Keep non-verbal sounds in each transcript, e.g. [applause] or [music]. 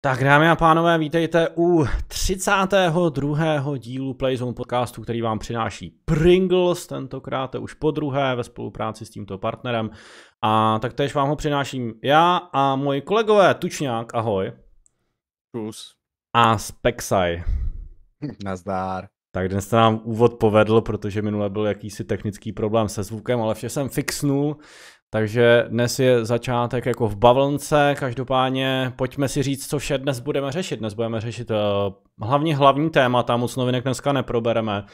Tak dámy a pánové, vítejte u 32. dílu Playzone podcastu, který vám přináší Pringles, tentokrát už po druhé ve spolupráci s tímto partnerem. A tak tež vám ho přináším já a moji kolegové Tučňák, ahoj. Kus. A Spexaj. [laughs] Nazdár. Tak dnes se nám úvod povedl, protože minule byl jakýsi technický problém se zvukem, ale vše jsem fixnul. Takže dnes je začátek jako v bavlnce, každopádně pojďme si říct, co vše dnes budeme řešit. Dnes budeme řešit hlavní eh, hlavně hlavní témata, moc novinek dneska neprobereme,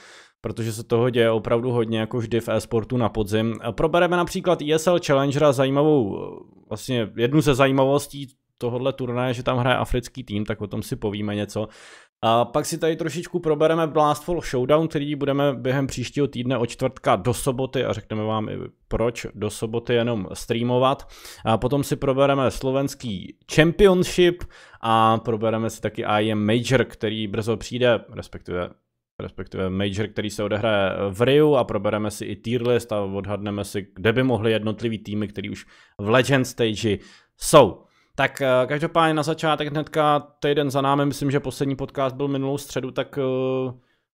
protože se toho děje opravdu hodně, jako vždy v e-sportu na podzim. Eh, probereme například ESL Challengera, zajímavou, eh, vlastně jednu ze zajímavostí tohohle turnaje, že tam hraje africký tým, tak o tom si povíme něco. A pak si tady trošičku probereme Blastful Showdown, který budeme během příštího týdne od čtvrtka do soboty a řekneme vám i proč do soboty jenom streamovat. A potom si probereme slovenský Championship a probereme si taky IM Major, který brzo přijde, respektive respektive major, který se odehraje v Riu a probereme si i tier list a odhadneme si, kde by mohly jednotlivý týmy, který už v Legend stage jsou. Tak eh, každopádně na začátek hnedka týden za námi, myslím, že poslední podcast byl minulou středu, tak eh,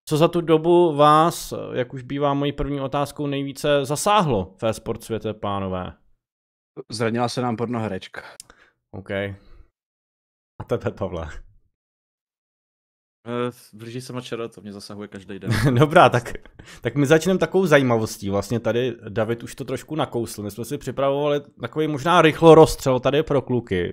co za tu dobu vás, eh, jak už bývá mojí první otázkou, nejvíce zasáhlo ve sport světě, pánové? Zranila se nám pornoherečka. OK. A tebe, Pavla. Blíží eh, se mačera, to mě zasahuje každý den. [laughs] Dobrá, tak, tak my začneme takovou zajímavostí. Vlastně tady David už to trošku nakousl. My jsme si připravovali takový možná rychlo rozstřel tady pro kluky.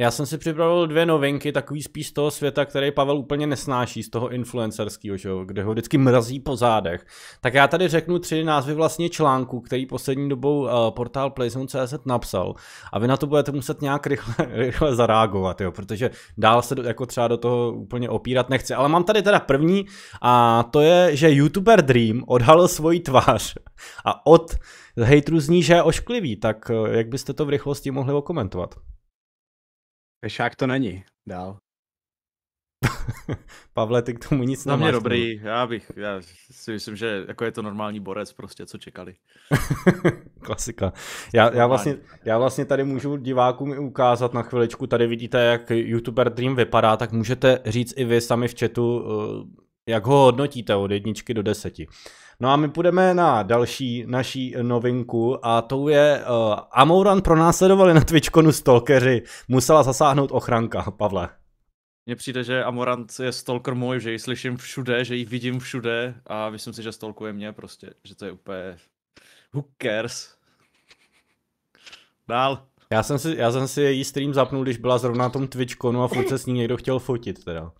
Já jsem si připravil dvě novinky, takový spíš z toho světa, který Pavel úplně nesnáší, z toho influencerského, kde ho vždycky mrazí po zádech. Tak já tady řeknu tři názvy vlastně článku, který poslední dobou uh, portál Playzone.cz napsal. A vy na to budete muset nějak rychle, [laughs] rychle zareagovat, jo, protože dál se do, jako třeba do toho úplně opírat nechci. Ale mám tady teda první a to je, že YouTuber Dream odhalil svoji tvář a od hejtru zní, že je ošklivý, tak eh, jak byste to v rychlosti mohli okomentovat? Pešák to není. Dál. [laughs] Pavle, ty k tomu nic nemáš. mě dobrý, já bych, já si myslím, že jako je to normální borec prostě, co čekali. [laughs] Klasika. Já, já, vlastně, já vlastně tady můžu divákům ukázat na chviličku, tady vidíte, jak YouTuber Dream vypadá, tak můžete říct i vy sami v chatu, eh, jak ho hodnotíte od jedničky do deseti. No a my půjdeme na další naší novinku a tou je uh, Amouran pronásledovali na Twitchkonu stalkeři. Musela zasáhnout ochranka, Pavle. Mně přijde, že Amorant je stalker můj, že ji slyším všude, že ji vidím všude a myslím si, že stalkuje mě prostě, že to je úplně... Who cares? Dál. Já jsem si, já jsem si její stream zapnul, když byla zrovna na tom Twitchkonu a furt se s ní někdo chtěl fotit teda.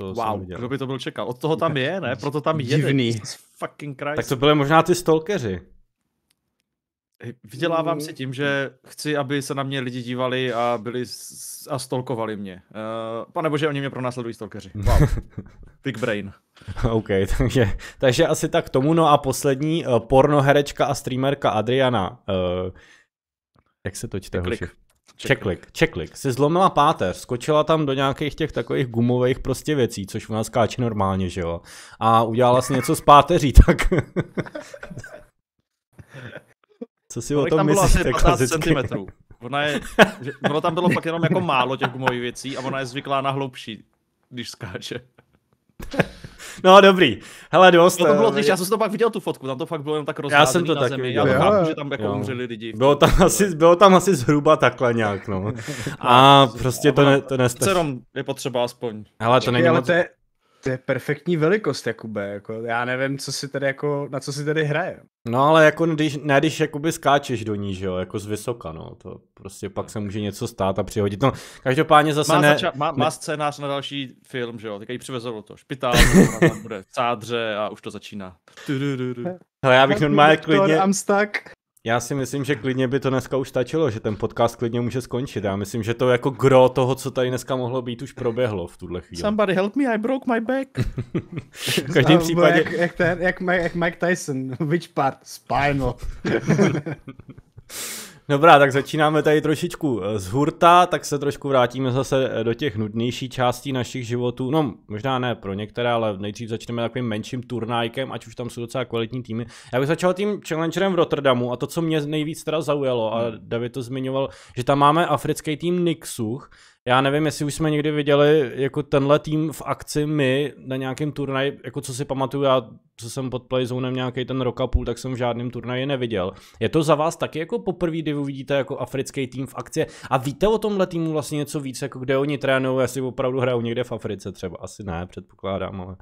To wow, kdo by to byl čekal? Od toho tam je, ne? [laughs] Proto tam je. Divný. Fucking Christ. Tak to byly možná ty stalkeři. Vydělávám mm. si tím, že chci, aby se na mě lidi dívali a byli a stolkovali mě. Uh, pane bože, oni mě pronásledují stalkeři. Wow. [laughs] Big brain. OK, [laughs] takže, takže asi tak tomu. No a poslední, uh, pornoherečka a streamerka Adriana. Uh, jak se to čte, klik. Čeklik, čeklik. Si zlomila páteř, skočila tam do nějakých těch takových gumových prostě věcí, což u nás skáče normálně, že jo. A udělala si něco s páteří, [laughs] tak... Co si o tom myslíš? Tam bylo asi 15 cm. Ona je, že, ono tam bylo fakt jenom jako málo těch gumových věcí a ona je zvyklá na hlubší, když skáče. [laughs] No dobrý. Hele, dost. No, to bylo těžké, eh, já jsem to pak viděl tu fotku, tam to fakt bylo jen tak rozházený Já jsem to na taky zemi. viděl. Já to chápu, že tam jako jo. umřeli lidi. Bylo tam, asi, bylo tam asi zhruba takhle nějak, no. [laughs] A prostě to, ne, to nestačí. Cerom je potřeba aspoň. Hele, to není ale moc... to je, to je perfektní velikost, Jakube. Jako, já nevím, co si tady jako, na co si tady hraje. No ale jako no, když, ne když jakoby skáčeš do ní, že jo, jako z vysoka, no, to prostě pak se může něco stát a přihodit. No, každopádně zase má ne... Zača- má, má, scénář na další film, že jo, tak ji přivezlo to špitál, [laughs] tam bude cádře a už to začíná. Hele, já bych normálně klidně... I'm stuck. Já si myslím, že klidně by to dneska už stačilo, že ten podcast klidně může skončit. Já myslím, že to jako gro toho, co tady dneska mohlo být, už proběhlo v tuhle chvíli. Somebody help me, I broke my back. [laughs] v každém no, případě... Jak, jak, ten, jak, jak Mike Tyson, [laughs] which part? Spinal. [laughs] Dobrá, tak začínáme tady trošičku eh, z hurta, tak se trošku vrátíme zase eh, do těch nudnější částí našich životů. No, možná ne pro některé, ale nejdřív začneme takovým menším turnajkem, ať už tam jsou docela kvalitní týmy. Já bych začal tím challengerem v Rotterdamu a to, co mě nejvíc teda zaujalo, a hmm. David to zmiňoval, že tam máme africký tým Nixuch, já nevím, jestli už jsme někdy viděli jako tenhle tým v akci my na nějakém turnaji, jako co si pamatuju, já co jsem pod Playzonem nějaký ten rok a půl, tak jsem v žádném turnaji neviděl. Je to za vás taky jako poprvé, kdy uvidíte jako africký tým v akci a víte o tomhle týmu vlastně něco víc, jako kde oni trénují, jestli opravdu hrajou někde v Africe třeba, asi ne, předpokládám, ale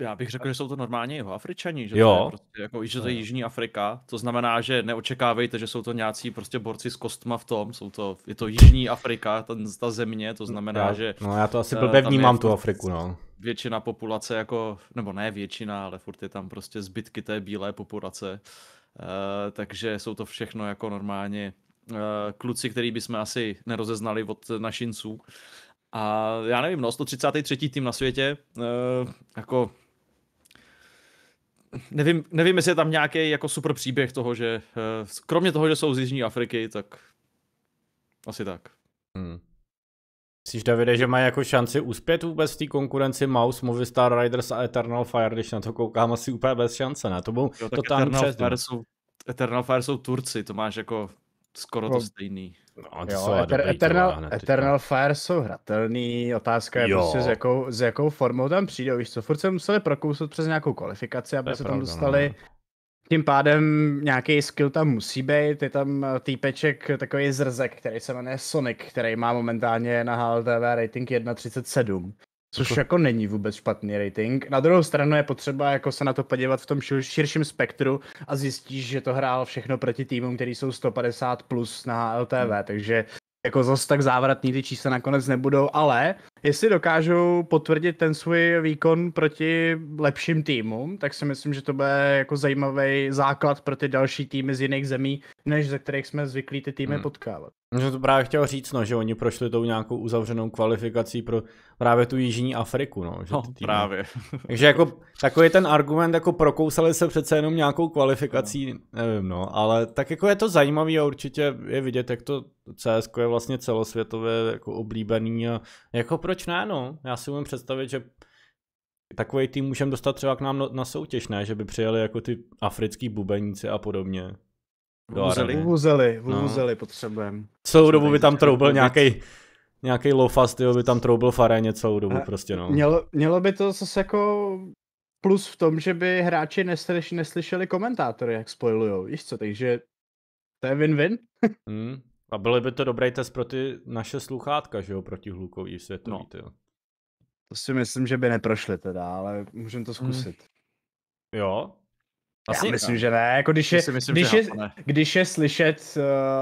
já bych řekl, že jsou to normálně jeho Afričani, že, jo. To je prostě jako, že to je prostě jako, Jižní Afrika, to znamená, že neočekávejte, že jsou to nějací prostě borci s kostma v tom, jsou to, je to Jižní Afrika, ta, ta země, to znamená, já, že... No já to asi eh, blbě vnímám tu Afriku, no. Většina populace jako, nebo ne většina, ale furt je tam prostě zbytky té bílé populace, uh, takže jsou to všechno jako normálně uh, kluci, který bychom asi nerozeznali od našinců, a já nevím, no, 133. tým na světě, uh, jako nevím, nevím, jestli je tam nějaký jako super příběh toho, že eh, kromě toho, že jsou z Jižní Afriky, tak asi tak. Hmm. Myslíš, Davide, že mají jako šanci uspět vůbec v té konkurenci Mouse, Movistar Riders a Eternal Fire, když na to koukám asi úplně bez šance, ne? To byl jo, tam Eternal Fire jsou, Eternal Fire jsou Turci, to máš jako skoro no. to stejný. No, jo, Eter- Eternal, vláhne, Eternal Fire jsou hratelný, otázka je jo. prostě s jakou, s jakou formou tam přijde, víš co, furt se museli prokousat přes nějakou kvalifikaci, aby se pravda, tam no. dostali, ne. tím pádem nějaký skill tam musí být, je tam eh, týpeček, takový zrzek, který se jmenuje Sonic, který má momentálně na HLTV rating 1.37. Což jako... jako není vůbec špatný rating. Na druhou stranu je potřeba jako se na to podívat v tom širším spektru a zjistíš, že to hrál všechno proti týmům, který jsou 150 plus na LTV, hmm. takže jako zase tak závratný ty čísla nakonec nebudou, ale jestli dokážou potvrdit ten svůj výkon proti lepším týmům, tak si myslím, že to bude jako zajímavý základ pro ty další týmy z jiných zemí, než ze kterých jsme zvyklí ty týmy hmm. potkávat. Že to právě chtěl říct, no, že oni prošli tou nějakou uzavřenou kvalifikací pro právě tu Jižní Afriku. No, že no týmy... právě. [laughs] Takže jako takový ten argument, jako prokousali se přece jenom nějakou kvalifikací, no. nevím, no, ale tak jako je to zajímavý a určitě je vidět, jak to CSK je vlastně celosvětově jako oblíbený a jako pro proč ne, no. Já si umím představit, že takový tým můžem dostat třeba k nám na soutěž, ne? Že by přijeli jako ty africký bubeníci a podobně. Vůzeli, vůzeli, vůzeli no. potřebujeme. Celou dobu by tam troubil nějaký nějaký lofast, jo, by tam troubil faréně celou dobu a prostě, no. Mělo, mělo by to zase jako plus v tom, že by hráči neslyš, neslyšeli komentátory, jak spoilujou, víš co, takže to je win-win. Hmm. A byl by to dobrý test pro ty naše sluchátka, že jo, proti hlukový světový, no. To si myslím, že by neprošli teda, ale můžeme to mm. zkusit. Hmm. Jo? Asi Já myslím, ne. že ne. Jako když, je, myslím, když, je, ne. když je slyšet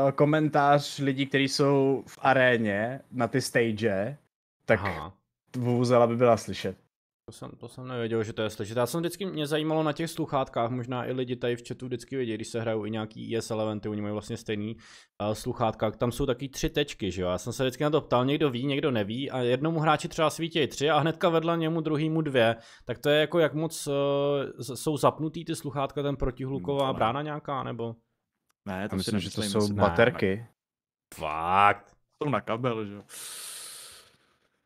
uh, komentář lidí, kteří jsou v aréně, na ty stage, tak vůzela by byla slyšet. To jsem, to jsem nevěděl, že to je slyšet. Já jsem vždycky, mě zajímalo na těch sluchátkách, možná i lidi tady v chatu vždycky vědí, když se hrajou i nějaký ESL eventy, oni mají vlastně stejný uh, sluchátka, tam jsou taky tři tečky, že jo. Já jsem se vždycky na to ptal, někdo ví, někdo neví a jednomu hráči třeba svítí tři a hnedka vedle němu druhýmu dvě. Tak to je jako jak moc uh, jsou zapnutý ty sluchátka, ten protihluková hmm, ne. brána nějaká, nebo? Ne, to myslím, myslím, že to jsou ne, baterky. Ne. Fakt. Jsou na kabel, že jo.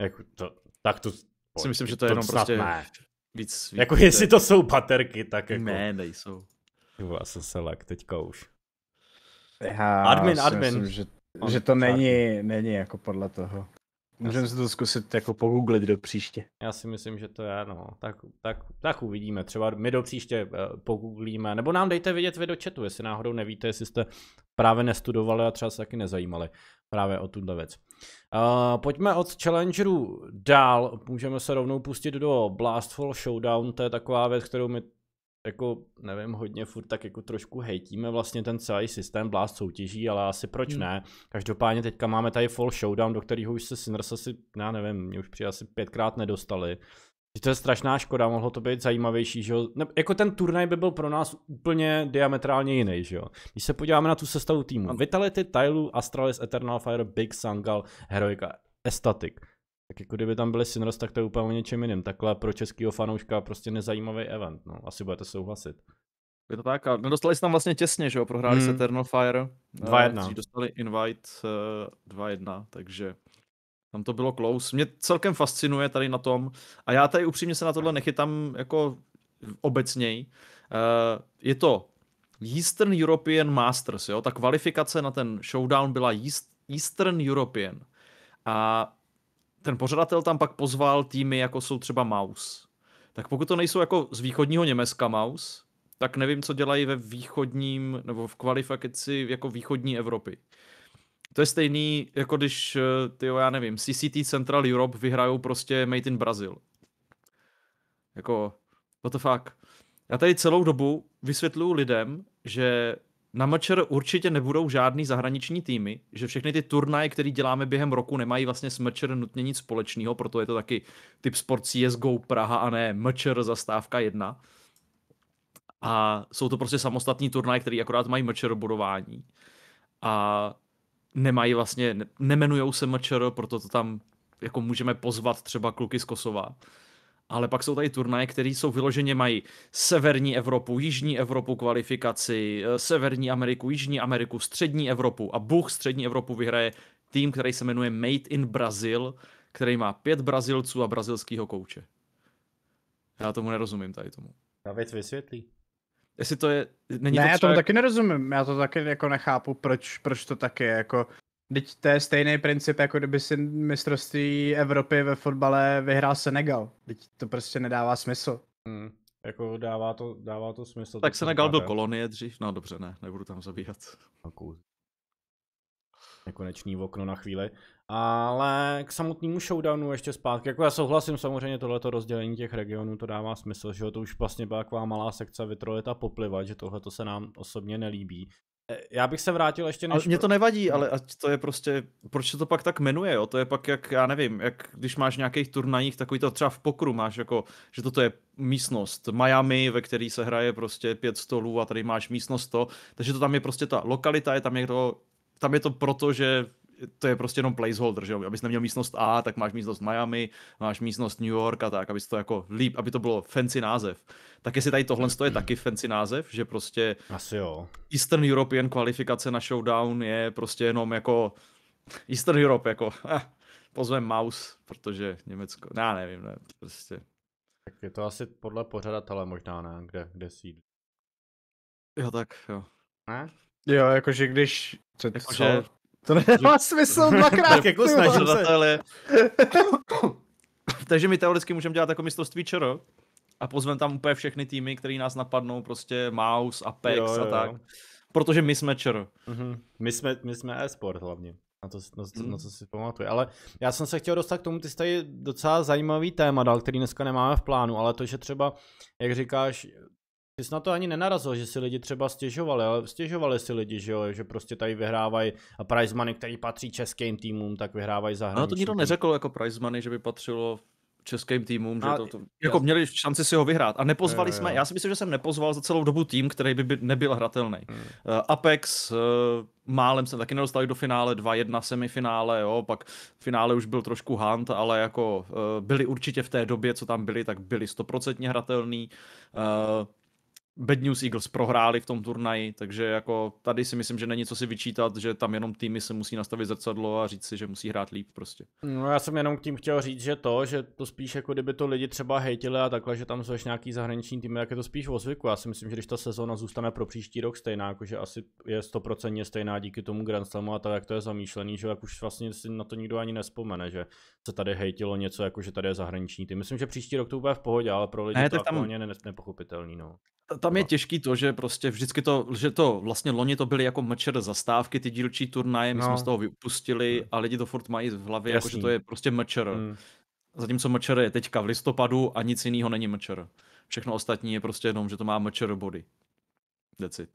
Jako to, tak to, si myslím, že to je to jenom prostě ne. víc, víc... Jako víc, jestli to jsou baterky, tak jako... Ne, nejsou. Já jsem selek teďka už. Já admin, admin. Myslím, že, že to není, není jako podle toho. Můžeme si to zkusit jako pogooglit do příště. Já si myslím, že to je, no. Tak, tak, tak uvidíme. Třeba my do příště uh, pogooglíme. Nebo nám dejte vědět vy do chatu, jestli náhodou nevíte, jestli jste právě nestudovali a třeba se taky nezajímali právě o tuhle věc. Uh, pojďme od challengerů dál, můžeme se rovnou pustit do Blastful Showdown, to je taková věc, kterou my jako, nevím, hodně furt tak jako trošku hejtíme vlastně ten celý systém Blast soutěží, ale asi proč hmm. ne. Každopádně teďka máme tady Fall Showdown, do kterého už se Sinners asi, já nevím, mě už při asi pětkrát nedostali. Že to je strašná škoda, mohlo to být zajímavější, že jo? Ne, jako ten turnaj by byl pro nás úplně diametrálně jiný, že jo? Když se podíváme na tu sestavu týmu, Vitality, Tylu, Astralis, Eternal Fire, Big, Sangal, Heroika, Estatic. Tak jako kdyby tam byly Synros, tak to je úplně o něčem jiným. Takhle pro českýho fanouška prostě nezajímavý event, no. Asi budete souhlasit. Je to tak ale dostali se tam vlastně těsně, že jo, prohráli hmm. se Eternal Fire. 2-1. Eh, dostali invite uh, eh, 2-1, takže tam to bylo close. Mě celkem fascinuje tady na tom. A já tady upřímně se na tohle nechytám jako obecněji. Uh, je to Eastern European Masters, jo? Ta kvalifikace na ten showdown byla Eastern European. A ten pořadatel tam pak pozval týmy, jako jsou třeba Maus. Tak pokud to nejsou jako z východního Německa Maus, tak nevím, co dělají ve východním, nebo v kvalifikaci jako východní Evropy. To je stejný, jako když, eh, ty já nevím, CCT Central Europe vyhrajou prostě Made in Brazil. Jako, what the fuck. Já tady celou dobu vysvětluju lidem, že na mačer určitě nebudou žádný zahraniční týmy, že všechny ty turnaje, které děláme během roku, nemají vlastně s mačer nutně nic společného, proto je to taky typ sport CSGO Praha a ne mčer zastávka 1. A jsou to prostě samostatní turnaje, které akorát mají mačer budování. A nemají vlastně, nemenujou se mačero, proto to tam jako můžeme pozvat třeba kluky z Kosova. Ale pak jsou tady turnaje, které jsou vyloženě mají severní Evropu, jižní Evropu kvalifikaci, eh, severní Ameriku, jižní Ameriku, střední Evropu a Bůh střední Evropu vyhraje tým, který se jmenuje Made in Brazil, který má pět Brazilců a brazilského kouče. Já tomu nerozumím tady tomu. David vysvětlí. Jestli to je... Není ne, to třeba... já tomu taky nerozumím, já to taky jako nechápu, proč, proč to taky je, jako... Teď to je stejný princip, jako kdyby si mistrovství Evropy ve fotbale vyhrál Senegal. Teď to prostě nedává smysl. Hmm. Jako dává to, dává to smysl. Tak Senegal byl kolonie dřív, no dobře ne, nebudu tam zabíhat. No, Nekonečný okno na chvíli. Ale k samotnému showdownu ještě zpátky, jako já souhlasím samozřejmě tohleto rozdělení těch regionů, to dává smysl, že jo, to už vlastně byla taková malá sekce vytrolit a poplivat, že tohle to se nám osobně nelíbí. E, já bych se vrátil ještě než... Ale mě to nevadí, ale to je prostě, proč se to pak tak jmenuje, jo? To je pak jak, já nevím, jak když máš nějakých turnajích, takový to třeba v pokru máš jako, že toto je místnost Miami, ve který se hraje prostě pět stolů a tady máš místnost to, takže to tam je prostě ta lokalita, je tam je to, tam je to proto, že to je prostě jenom placeholder, že jo? Abys neměl místnost A, tak máš místnost Miami, máš místnost New York a tak, abys to jako líp, aby to bylo fancy název. Tak jestli tady tohle je taky fancy název, že prostě Asi jo. Eastern European kvalifikace na showdown je prostě jenom jako Eastern Europe, jako eh, pozvem Maus, protože Německo, já nevím, ne, prostě. Tak je to asi podle pořadatele možná, ne, kde, kde sídlí. Jo, tak jo. Ne? Jo, jakože když... To, jako, co, že... To nemá smysl dvakrát. [laughs] jako snažil se. Ale... [coughs] Takže my teoreticky můžeme dělat jako mistrovství čero a pozvem tam úplně všechny týmy, které nás napadnou, prostě Mouse, Apex jo, jo. a tak. Protože my jsme čero. Mm-hmm. My jsme, my jsme e-sport hlavně. Na to, na, to, na mhm. to si pamatuju. Ale já jsem se chtěl dostat k tomu, ty jsi tady docela zajímavý téma dal, který dneska nemáme v plánu, ale to, že třeba, jak říkáš, ty jsi na to ani nenarazil, že si lidi třeba stěžovali, ale stěžovali si lidi, že jo, že prostě tady vyhrávají a prize money, který patří českým týmům, tak vyhrávají zahraniční. No to nikdo neřekl jako prize money, že by patřilo českým týmům, že a, to, to, jako měli šanci si ho vyhrát. A nepozvali jo, jo. jsme, já si myslím, že jsem nepozval za celou dobu tým, který by, by nebyl hratelný. Hmm. Uh, Apex, uh, málem se taky nedostali do finále, 2-1 semifinále, jo, pak v finále už byl trošku Hunt, ale jako uh, byli určitě v té době, co tam byli, tak byli stoprocentně hratelný. Uh, Bad News Eagles prohráli v tom turnaji, takže jako tady si myslím, že není co si vyčítat, že tam jenom týmy se musí nastavit zrcadlo a říct si, že musí hrát líp prostě. No já jsem jenom k tím chtěl říct, že to, že to spíš jako kdyby to lidi třeba hejtili a takhle, že tam jsou ještě nějaký zahraniční týmy, tak je to spíš o zvyku. Já si myslím, že když ta sezóna zůstane pro příští rok stejná, jakože asi je stoprocentně stejná díky tomu Grand Slamu a tak, jak to je zamýšlený, že jak už vlastně si na to nikdo ani nespomene, že se tady hejtilo něco, jako že tady je zahraniční tým. Myslím, že příští rok to bude v pohodě, ale pro lidi ne, to tam... nepochopitelný. No tam je no. těžký to, že prostě vždycky to, že to vlastně loni to byly jako mečer zastávky, ty dílčí turnaje, my no. jsme z toho vypustili hmm. a lidi to furt mají v hlavě, jako, že to je prostě mečer. Hmm. Zatímco mečer je teďka v listopadu a nic jiného není mečer. Všechno ostatní je prostě jenom, že to má mečer body. Decit.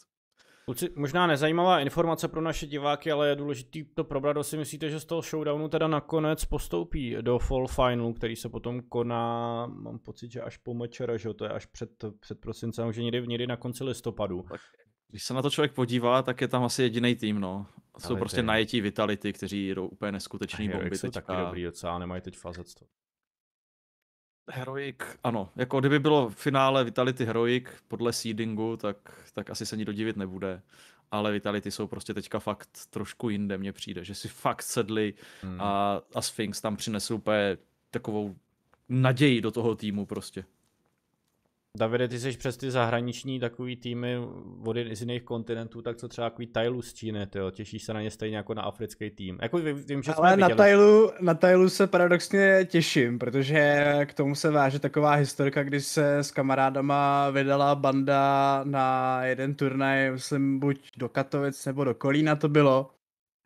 Kluci, možná nezajímavá informace pro naše diváky, ale je důležitý to probrat, si myslíte, že z toho showdownu teda nakonec postoupí do Fall Finalu, který se potom koná, mám pocit, že až po mečera, že to je až před, před prosincem, že někdy, někdy na konci listopadu. Tak, když se na to člověk podívá, tak je tam asi jediný tým, no. Jsou ale prostě ty... najetí Vitality, kteří jdou úplně neskutečný bomby. Jsou taky dobrý docela, nemají teď fazectvo. Heroik, ano, jako kdyby bylo v finále Vitality Heroik podle seedingu, tak, tak asi se ní dodivit nebude. Ale Vitality jsou prostě teďka fakt trošku jinde, mně přijde, že si fakt sedli hmm. a, a Sphinx tam přinesl úplně takovou naději do toho týmu prostě. Davide, ty jsi přes ty zahraniční takový týmy vody z jiných kontinentů, tak co třeba takový Tajlu z Číny, tyjo? těšíš se na ně stejně jako na africký tým. Jako vím, že Ale na Tajlu, na Tajlu se paradoxně těším, protože k tomu se váže taková historka, kdy se s kamarádama vydala banda na jeden turnaj, myslím buď do Katovic nebo do Kolína to bylo.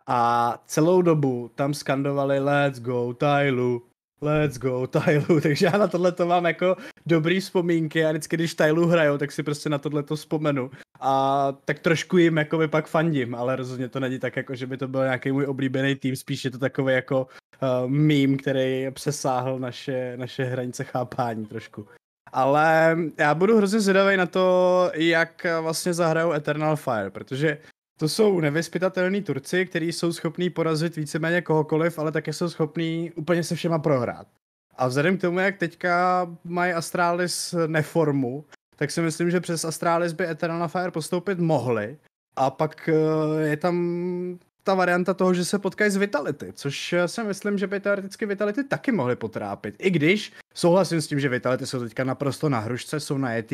A celou dobu tam skandovali Let's go Tajlu, let's go, Tylu. [laughs] Takže já na tohle to mám jako dobrý vzpomínky a vždycky, když Tylu hrajou, tak si prostě na tohle to vzpomenu. A tak trošku jim jako by pak fandím, ale rozhodně to není tak, jako že by to byl nějaký můj oblíbený tým, spíš je to takový jako uh, meme, který přesáhl naše, naše hranice chápání trošku. Ale já budu hrozně zvědavý na to, jak eh, vlastně zahrajou Eternal Fire, protože to jsou nevyspytatelní Turci, kteří jsou schopní porazit víceméně kohokoliv, ale také jsou schopní úplně se všema prohrát. A vzhledem k tomu, jak teďka mají Astralis neformu, tak si myslím, že přes Astralis by Eternal Fire postoupit mohli. A pak eh, je tam ta varianta toho, že se potkají s Vitality, což eh, si myslím, že by teoreticky Vitality taky mohly potrápit. I když souhlasím s tím, že Vitality jsou teďka naprosto na hrušce, jsou ET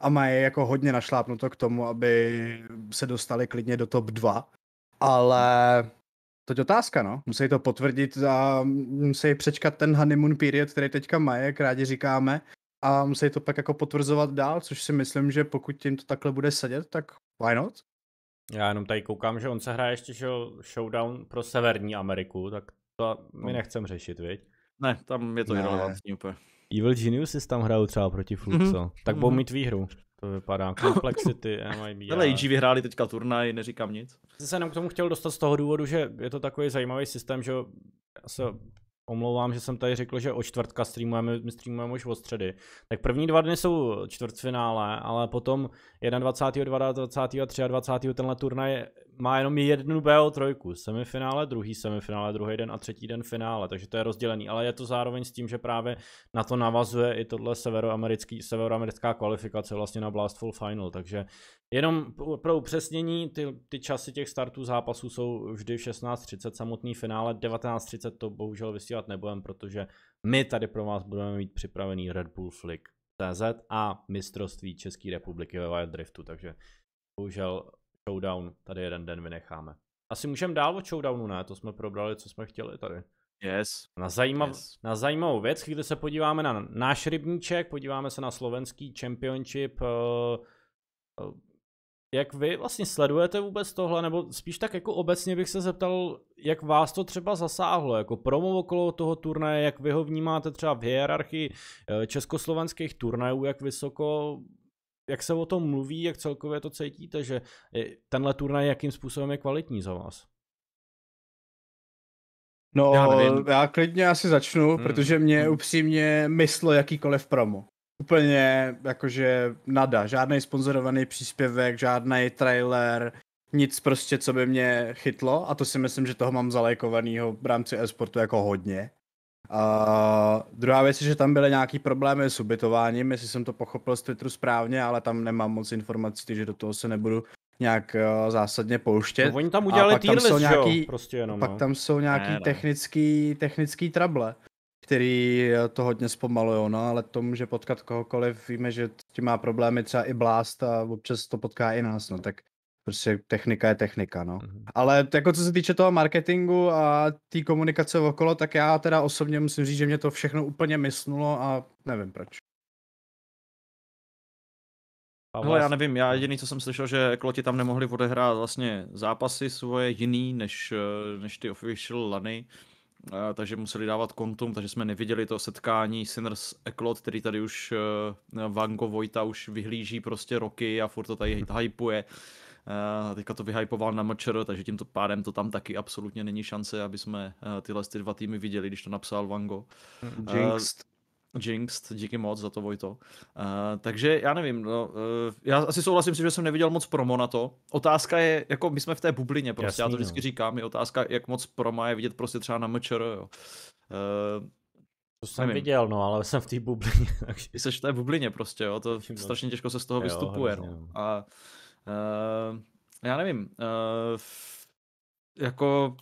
a mají jako hodně našlápnuto k tomu, aby se dostali klidně do top 2. Ale to je otázka, no. Musí to potvrdit a musí přečkat ten honeymoon period, který teďka mají, jak rádi říkáme. A musí to pak jako potvrzovat dál, což si myslím, že pokud tím to takhle bude sedět, tak why not? Já jenom tady koukám, že on se hraje ještě že showdown pro Severní Ameriku, tak to my no. nechcem řešit, viď? Ne, tam je to irrelevantní úplně. Evil Geniuses tam hrajou třeba proti Fluxo, mm-hmm. tak budou mhm. mít výhru. To vypadá. [laughs] Complexity, MIB. Ale IG vyhráli teďka turnaj, neříkám nic. Já jsem se jenom k tomu chtěl dostat z toho důvodu, že je to takový zajímavý systém, že se omlouvám, že jsem tady řekl, že o čtvrtka streamujeme, my streamujeme už od středy. Tak první dva dny jsou čtvrtfinále, ale potom 21., 22. 23. tenhle turnaj má jenom jednu BO3, semifinále, druhý semifinále, druhý den a třetí den finále, takže to je rozdělený, ale je to zároveň s tím, že právě na to navazuje i tohle severoamerický, severoamerická kvalifikace vlastně na Blastful Final, takže jenom pro upřesnění, ty, ty časy těch startů zápasů jsou vždy v 16.30 samotný finále, 19.30 to bohužel vysílat nebudem, protože my tady pro vás budeme mít připravený Red Bull Flick CZ a mistrovství České republiky ve Wild Driftu, takže bohužel Showdown, tady jeden den vynecháme. Asi můžeme dál o showdownu, ne? To jsme probrali, co jsme chtěli tady. Yes. Na, zajímav- yes. na zajímavou věc, když se podíváme na náš rybníček, podíváme se na slovenský championship. Eh, eh, jak vy vlastně sledujete vůbec tohle, nebo spíš tak jako obecně bych se zeptal, jak vás to třeba zasáhlo, jako promo okolo toho turnaje, jak vy ho vnímáte třeba v hierarchii eh, československých turnajů, jak vysoko jak se o tom mluví, jak celkově to cítíte, že tenhle turnaj jakým způsobem je kvalitní za vás? No, já, já klidně asi začnu, hmm. protože mě hmm. upřímně myslo jakýkoliv promo. Úplně jakože nada, žádný sponzorovaný příspěvek, žádný trailer, nic prostě, co by mě chytlo a to si myslím, že toho mám zalajkovanýho v rámci e-sportu jako hodně. A druhá věc je, že tam byly nějaký problémy s ubytováním, jestli jsem to pochopil z Twitteru správně, ale tam nemám moc informací, takže do toho se nebudu nějak eh, zásadně pouštět. No, oni tam udělali jsou list, nějaký, jo, prostě jenom. Pak no. tam jsou nějaký ne, technický, technický trable, který eh, to hodně zpomalují, no, ale to může potkat kohokoliv. Víme, že tím má problémy třeba i Blast a občas to potká i nás, no, tak Prostě technika je technika, no. Mm-hmm. Ale jako co se týče toho marketingu a té komunikace okolo, tak já teda osobně musím říct, že mě to všechno úplně mysnulo a nevím proč. A Hele, já nevím, já no. jediný, co jsem slyšel, že Kloti tam nemohli odehrát vlastně zápasy svoje jiný než, eh, než ty official lany, eh, takže museli dávat kontum, takže jsme neviděli to setkání Sinners Eklot, který tady už eh, Vango Vojta už vyhlíží prostě roky a furt to tady mhm. hypuje. Uh, teďka to vyhypoval na mačer, takže tímto pádem to tam taky absolutně není šance, aby jsme uh, tyhle ty dva týmy viděli, když to napsal Vango. Eh, Jinxed. Uh, Jinxed, díky moc za to, Vojto. Uh, takže já nevím, no, uh, já asi souhlasím si, že jsem neviděl moc promo na to. Otázka je, jako my jsme v té bublině, prostě Jasný, já to vždycky no. říkám, je otázka, jak moc proma je vidět prostě třeba na MČR, jo. Uh, to jsem nevím. viděl, no, ale jsem v té bublině. [laughs] Takže... Jsi v té bublině prostě, jo, to no. strašně těžko se z toho jo, vystupuje, hrozně, no. no. A No já nevím, uh, jako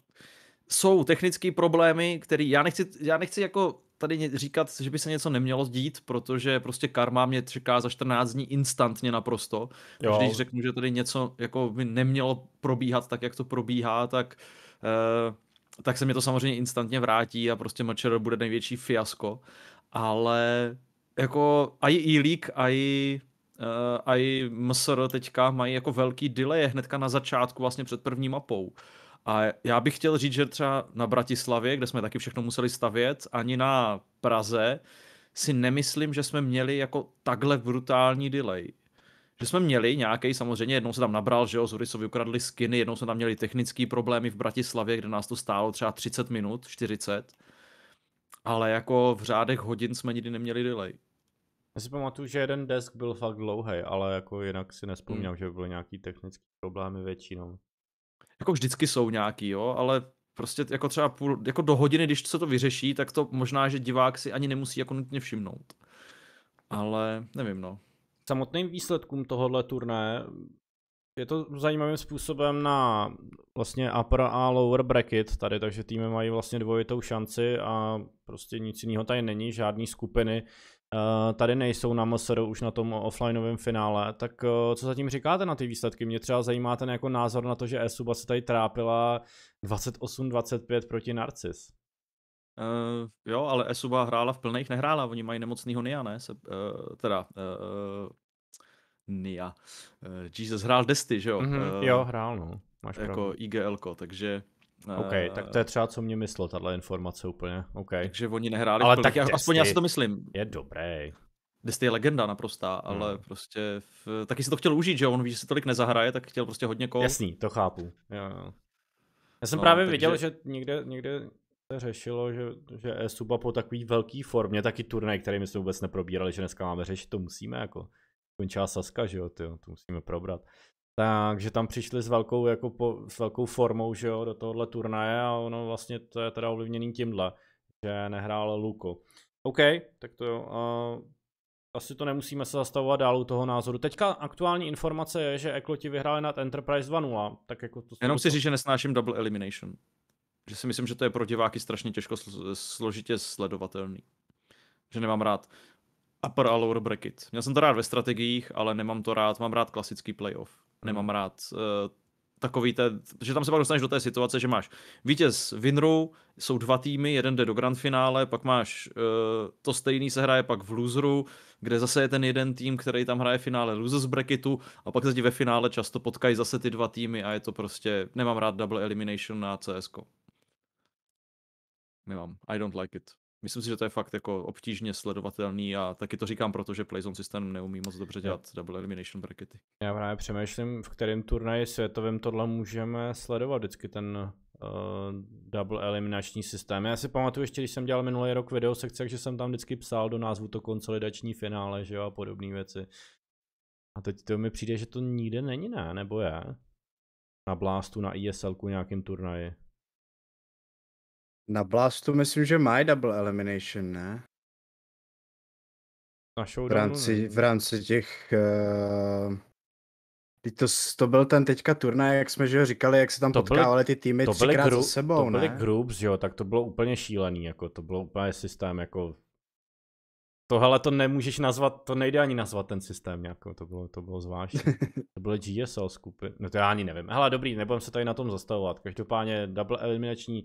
jsou technické problémy, které já nechci, já nechci jako tady říkat, že by se něco nemělo dít, protože prostě karma mě čeká za 14 dní instantně naprosto. Jo. Když řeknu, že tady něco jako by nemělo probíhat tak, jak to probíhá, tak uh, tak se mi to samozřejmě instantně vrátí a prostě Mačer bude největší fiasko. Ale jako i e league i Eh, a i MSR teďka mají jako velký delay hnedka na začátku vlastně před první mapou. A já bych chtěl říct, že třeba na Bratislavě, kde jsme taky všechno museli stavět, ani na Praze, si nemyslím, že jsme měli jako takhle brutální delay. Že jsme měli nějaký, samozřejmě jednou se tam nabral, že jo, z Urisovi ukradli skiny, jednou jsme tam měli technické problémy v Bratislavě, kde nás to stálo třeba 30 minut, 40. Ale jako v řádech hodin jsme nikdy neměli delay. Já si pamatuju, že jeden desk byl fakt dlouhý, ale jako jinak si nespomínám, hmm. že by byly nějaký technické problémy většinou. Jako vždycky jsou nějaký, jo, ale prostě jako třeba půl, jako do hodiny, když se to vyřeší, tak to možná, že divák si ani nemusí jako nutně všimnout. Ale nevím, no. Samotným výsledkům tohohle turné je to zajímavým způsobem na vlastně upper a lower bracket tady, takže týmy mají vlastně dvojitou šanci a prostě nic jiného tady není, žádný skupiny Eh, tady nejsou na MSR už na tom offlineovém finále, tak eh, co zatím říkáte na ty výsledky? Mě třeba zajímá ten jako názor na to, že Esuba se tady trápila 28-25 proti Narcis. Uh, jo, ale Esuba hrála v plných, nehrála, oni mají nemocnýho Nia, ne? Se, uh, teda, uh, Nia. Uh, Jesus hrál Desty, že jo? Mm-hmm, uh, jo, hrál, no. Máš jako pravdu. IGL, takže OK, eh, tak to je třeba, co mě myslelo, tahle informace úplně. Okay. Takže oni nehráli ale tak Desty, aspoň já si to myslím. Je dobré. Desty je legenda naprostá, hmm. ale prostě v, taky si to chtěl užít, že on ví, že si tolik nezahraje, tak chtěl prostě hodně kol. Jasný, to chápu. Já, Já jsem no, právě takže... viděl, že někde, někde se řešilo, že, že e-suba po takový velký formě, taky turnaj, který my jsme vůbec neprobírali, že dneska máme řešit, to musíme jako. Končá Saska, že jo, tyjo, to musíme probrat. Takže tam přišli s velkou, jako po, s velkou formou že jo, do tohohle turnaje a ono vlastně to je teda ovlivněný tímhle, že nehrál Luko. OK, tak to jo. Uh, asi to nemusíme se zastavovat dál u toho názoru. Teďka aktuální informace je, že Ekloti vyhráli nad Enterprise 2.0, tak jako to... Jenom si říct, že nesnáším double elimination. Že si myslím, že to je pro diváky strašně těžko složitě sledovatelný. Že nemám rád upper a lower bracket. Měl jsem to rád ve strategiích, ale nemám to rád, mám rád klasický playoff nemám hmm. rád eh, takový ten, že tam se pak dostaneš do té situace, že máš vítěz Winru, jsou dva týmy, jeden jde do grand finále, pak máš eh, to stejný se hraje pak v loseru, kde zase je ten jeden tým, který tam hraje finále losers bracketu a pak se ti ve finále často potkají zase ty dva týmy a je to prostě, nemám rád double elimination na CSko. Nemám, I don't like it myslím si, že to je fakt jako obtížně sledovatelný a taky to říkám, protože Playzone systém neumí moc dobře dělat double elimination brackety. Já právě přemýšlím, v kterém turnaji světovém tohle můžeme sledovat vždycky ten uh, double eliminační systém. Já si pamatuju ještě, když jsem dělal minulý rok video sekce, že jsem tam vždycky psal do názvu to konsolidační finále, že jo, a podobné věci. A teď to mi přijde, že to nikde není, ne? Nebo je? Na Blastu, na ESL, nějakým turnaji. Na Blastu myslím, že mají double elimination, ne? Na showdownu, v rámci, v rámci těch... Uh... To, to byl ten teďka turnaj, jak jsme že říkali, jak se tam to potkávali byly, ty týmy to třikrát gru, za sebou, To byly ne? groups, jo, tak to bylo úplně šílený, jako to bylo úplně systém, jako Tohle to nemůžeš nazvat, to nejde ani nazvat ten systém jako to bylo, to bylo zvláštní. [laughs] To bylo GSL skupiny, no to já ani nevím. Hele, dobrý, nebudem se tady na tom zastavovat. Každopádně double eliminační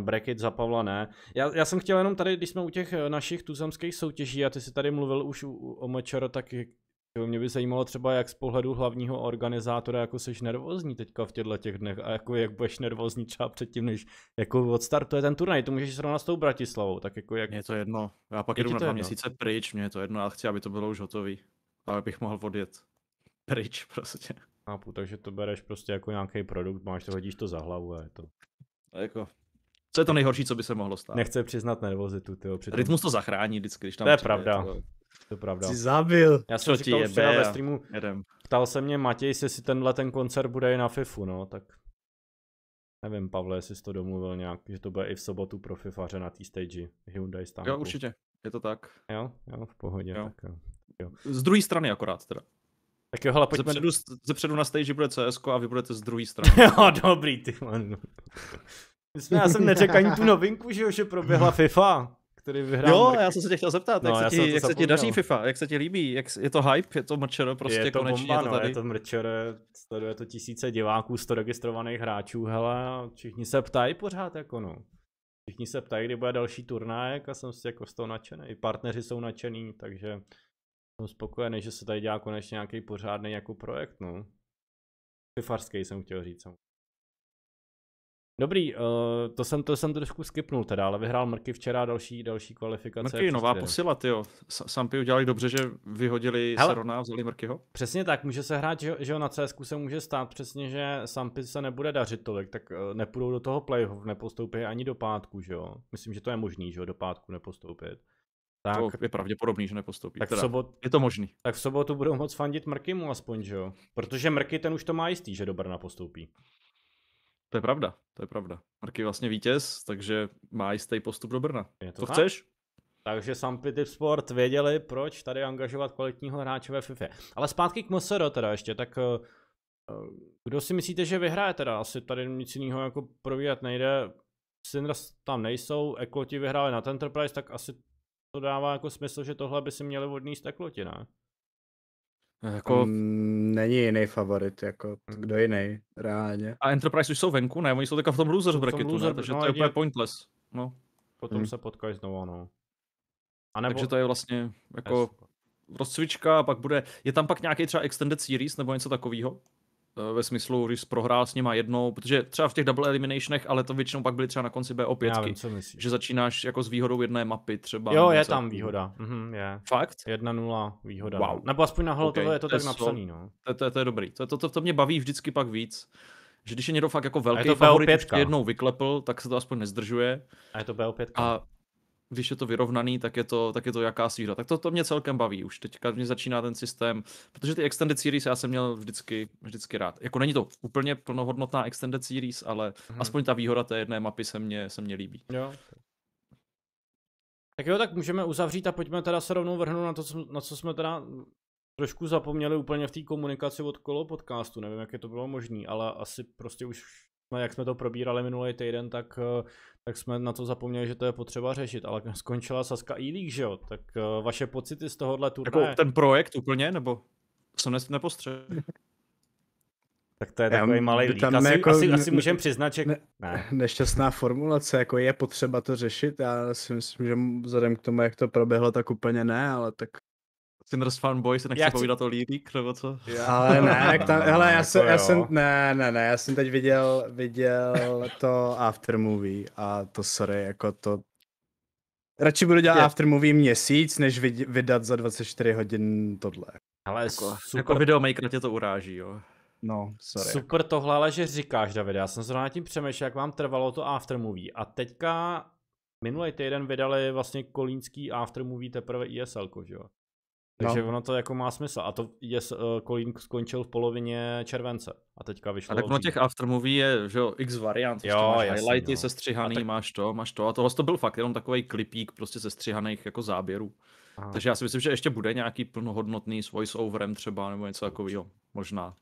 Bracket za Pavla ne. Já, já jsem chtěl jenom tady, když jsme u těch eh, našich tuzemských soutěží a ty si tady mluvil už o Mečero, tak jo, mě by zajímalo třeba, jak z pohledu hlavního organizátora, jako seš nervózní teďka v těchto těch dnech a jako jak budeš nervózní třeba předtím, než jako odstartuje ten turnaj, to můžeš srovnat s tou Bratislavou, tak jako jak... Mně je to jedno, já pak je jdu na dva jedno? měsíce pryč, mně je to jedno, já chci, aby to bylo už hotový, bych mohl odjet pryč [laughs] prostě. Chápu, takže to bereš prostě jako nějaký produkt, máš to, hodíš to za hlavu a je to. A jako, co je to nejhorší, co by se mohlo stát? Nechce přiznat nervozitu, tyjo. Přitom... Rytmus to zachrání vždycky, když tam To je přijde, pravda. To... To je pravda. Jsi zabil. Já jsem říkal ti jebe, ve streamu, jedem. ptal se mě Matěj, jestli tenhle ten koncert bude i na FIFU, no, tak nevím, Pavle, jestli jsi to domluvil nějak, že to bude i v sobotu pro FIFaře na té stage Hyundai stánku. Jo, určitě, je to tak. Jo, jo, v pohodě, jo. tak jo. jo. Z druhé strany akorát teda. Tak jo, hele, pojďme... Zepředu, zepředu na stage bude CS a vy budete z druhé [laughs] strany. jo, dobrý, ty man. Myslím, já jsem neřekl ani tu novinku, že, už že proběhla hmm. FIFA, který vyhrál. Jo, já jsem se tě chtěl zeptat, no, jak, se ti, jak se ti daří FIFA, jak se ti líbí, jak, je to hype, je to mrčer prostě je to konečně bomba, no, je to tady. No, je to mrčer, sleduje to tisíce diváků, 100 registrovaných hráčů, hele, všichni se ptají pořád jako no. Všichni se ptají, kdy bude další turnajek a jsem si jako z toho nadšený. I partneři jsou nadšený, takže jsem spokojený, že se tady dělá konečně nějaký pořádný jako projekt, no. Fifarský jsem chtěl říct. Samozřejmě. Dobrý, uh, to, jsem, to jsem trošku skipnul teda, ale vyhrál Mrky včera další, další kvalifikace. Mrky, nová posila, jo. Sampy udělali dobře, že vyhodili Hele, Serona a vzali Mrkyho. Přesně tak, může se hrát, že, že na CSK se může stát přesně, že Sampy se nebude dařit tolik, tak uh, nepůjdou do toho playoff, nepostoupí ani do pátku, že jo. Myslím, že to je možný, že jo, do pátku nepostoupit. Tak, to je pravděpodobný, že nepostoupí. Tak teda, sobot, je to možný. Tak v sobotu budou moc fandit Mrkymu aspoň, že jo? Protože Mrky ten už to má jistý, že do Brna postoupí. To je pravda, to je pravda. Marky je vlastně vítěz, takže má jistý postup do Brna. Je to to tak? chceš? Takže sampy Tip Sport věděli, proč tady angažovat kvalitního hráče ve FIFA. Ale zpátky k Mosero teda ještě, tak eh, eh, kdo si myslíte, že vyhraje teda? Asi tady nic jiného jako provídat nejde. Synras tam nejsou, Ekloti vyhráli na Enterprise, tak asi to dává jako smysl, že tohle by si měli odníst Ekloti, ne? Jako... Mm, není jiný favorit, jako kdo jiný, reálně. A Enterprise už jsou venku, ne? Oni jsou teďka v tom loser bracketu, loser, ne? takže no, to je úplně pointless. No. Potom hmm. se potkají znovu, no. A nebo... Takže to je vlastně jako S. rozcvička a pak bude, je tam pak nějaký třeba extended series nebo něco takového? Eh, ve smyslu, když prohrál s nima jednou, protože třeba v těch double eliminationech, ale to většinou pak byly třeba na konci BO5, že začínáš jako s výhodou jedné mapy třeba. Jo, je tam výhoda. Mm-hmm, je. Fakt? 1-0 výhoda. Wow. Nebo aspoň na okay. No. to je to, tak napsaný. No. To, to, to, je dobrý. To, to, to, to, mě baví vždycky pak víc. Že když je někdo fakt jako velký je to favorit, jednou vyklepl, tak se to aspoň nezdržuje. A je to BO5. A když je to vyrovnaný, tak je to, tak je to jakási hra. Tak to, to mě celkem baví už. Teďka mě začíná ten systém, protože ty extended series já jsem měl vždycky, vždycky rád. Jako není to úplně plnohodnotná extended series, ale hmm. aspoň ta výhoda té jedné mapy se mě, se mě líbí. Jo. Tak jo, tak můžeme uzavřít a pojďme teda se rovnou vrhnout na to, na co jsme teda trošku zapomněli úplně v té komunikaci od kolo podcastu, nevím, jak je to bylo možné, ale asi prostě už jsme, jak jsme to probírali minulý týden, tak, eh, tak jsme na to zapomněli, že to je potřeba řešit, ale skončila Saska e že jo, tak eh, vaše pocity z tohohle turné... Jako ten projekt úplně, nebo jsem nepostřel. [laughs] Tak to je takový malý lík. Asi, jako, asi, asi můžeme přiznat, že... Ne, ne. Nešťastná formulace, jako je potřeba to řešit. Já si myslím, že vzhledem k tomu, jak to proběhlo, tak úplně ne, ale tak Sinners fanboy se nechce já chci... povídat o Lírik, nebo co? Já, ale ne, jak tam, hele, já jsem, jako já jsem, ne, ne, ne, já jsem teď viděl, viděl to aftermovie a to sorry, jako to, radši budu dělat aftermovie měsíc, než vydat za 24 hodin tohle. Ale jako, super... jako videomaker tě to uráží, jo. No, sorry. Super tohle, ale že říkáš, David, já jsem zrovna tím přemýšlel, jak vám trvalo to aftermovie a teďka minulý týden vydali vlastně kolínský aftermovie teprve ISL, že jo? No. Takže no. ono to jako má smysl. A to je, uh, eh, Kolín skončil v polovině července. A teďka vyšlo. A tak ono těch aftermovie je, že jo, x variant. Prostě jo, máš jasný, highlighty jo. No. se střihaný, tak... máš to, máš to. A tohle to byl fakt jenom takový klipík prostě střihaných jako záběrů. Aha. Takže já si myslím, že ještě bude nějaký plnohodnotný s voice-overem třeba nebo něco takového. Možná.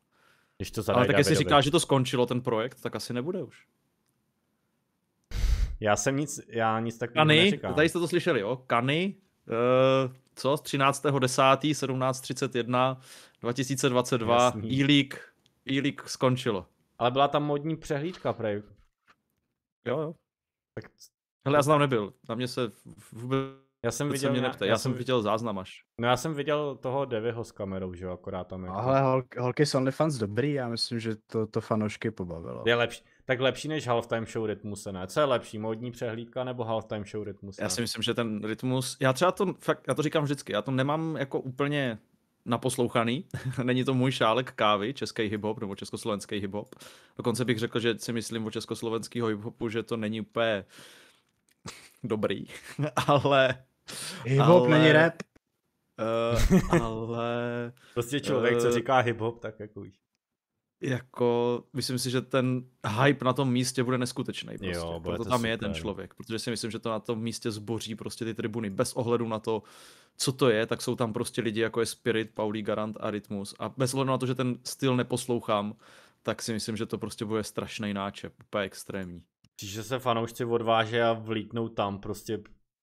Když to Ale tak jestli říká, že to skončilo ten projekt, tak asi nebude už. Já jsem nic, já nic takového Kany, tady jste to slyšeli, jo? Kany, uh, eh, co? Z 13.10. 17.31. 2022 E-League, E-League skončilo. Ale byla tam modní přehlídka, prej. Jo, jo. Tak... Hele, já znám nebyl. Na mě se vůbec já jsem viděl, mě neptej. Já, já jsem viděl záznam až. No já jsem viděl toho Deviho s kamerou, že jo, akorát tam. je. Jako- Ale holky, holky jsou OnlyFans dobrý, já myslím, že to, to fanoušky pobavilo. Je lepší tak lepší než halftime show rytmus, ne? Co je lepší, módní přehlídka nebo halftime show rytmus? Ne? Já si myslím, že ten rytmus, já třeba to, fakt, já to říkám vždycky, já to nemám jako úplně naposlouchaný. [laughs] Není to můj šálek kávy, český hip-hop nebo československý hip-hop. Dokonce bych řekl, že si myslím o československého hip-hopu, že to není úplně dobrý, [laughs] ale... Hip-hop ale... není rap. Uh, ale... prostě člověk, uh, co eh, říká hip-hop, tak jako víš jako, myslím si, že ten hype na tom místě bude neskutečný. Prostě. Jo, bude Proto to tam super. je ten člověk, protože si myslím, že to na tom místě zboří prostě ty tribuny. Bez ohledu na to, co to je, tak jsou tam prostě lidi jako je Spirit, Pauli Garant a Rytmus. A bez ohledu na to, že ten styl neposlouchám, tak si myslím, že to prostě bude strašný náčep, úplně extrémní. Že se fanoušci odváže a vlítnou tam prostě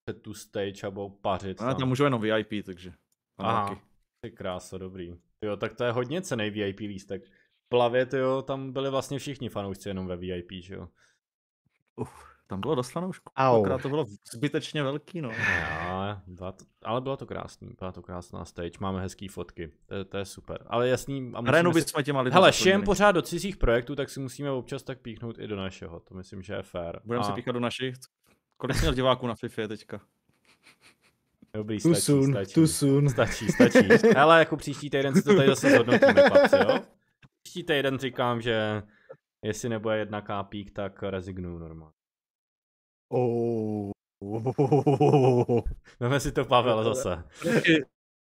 před tu stage a budou pařit. Tam. A tam můžu jenom VIP, takže. Aha, ty krása, dobrý. Jo, tak to je hodně cený VIP lístek plavě, to jo, tam byli vlastně všichni fanoušci jenom ve VIP, že jo. Uf, tam bylo dost fanoušků. Akorát to bylo zbytečně velký, no. Já, byla to, ale bylo to krásný, byla to krásná stage, máme hezké fotky, to, to, je super. Ale jasný, a Arenu bychom si... těma lidmi. Hele, šijem pořád do cizích projektů, tak si musíme občas tak píchnout i do našeho, to myslím, že je fair. Budeme a... si píchat do našich, kolik měl diváků na FIFA teďka? Dobrý, too soon, stačí. Too soon. Stačí, stačí. Hele, jako příští týden si to tady zase zhodnotíme, papci, jo? Příští týden říkám, že jestli nebude jedna kápík, tak rezignuju normálně. Oh. Veme si to Pavel zase.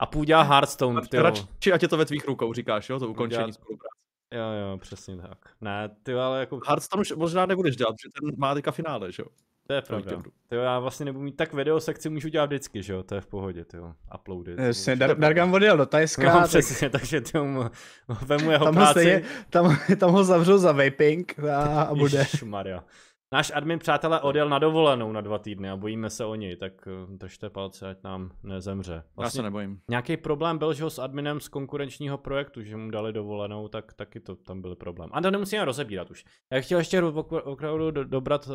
A půjde Hearthstone. Tyjo. Radši ať je to ve tvých rukou, říkáš, jo, to ukončení Půjďá... spolupráce. Jo, jo, přesně tak. Ne, ty ale jako... Hearthstone už možná nebudeš dělat, protože ten má teďka finále, že jo? To je pravda. To já vlastně nebudu mít tak video sekci můžu dělat vždycky, že jo, to je v pohodě, jo. Uploady. Jasně, Dar- Dargan odjel do Tajska. No, přesně, tak... takže to mu, vemu jeho tam práci. je, tam, tam ho zavřu za vaping a, a bude. Maria. Náš admin přátelé odjel na dovolenou na dva týdny a bojíme se o něj, tak držte palce, ať nám nezemře. Vlastně Já se nebojím. Nějaký problém byl, že ho s adminem z konkurenčního projektu, že mu dali dovolenou, tak taky to tam byl problém. A to nemusíme rozebírat už. Já chtěl ještě opravdu dobrat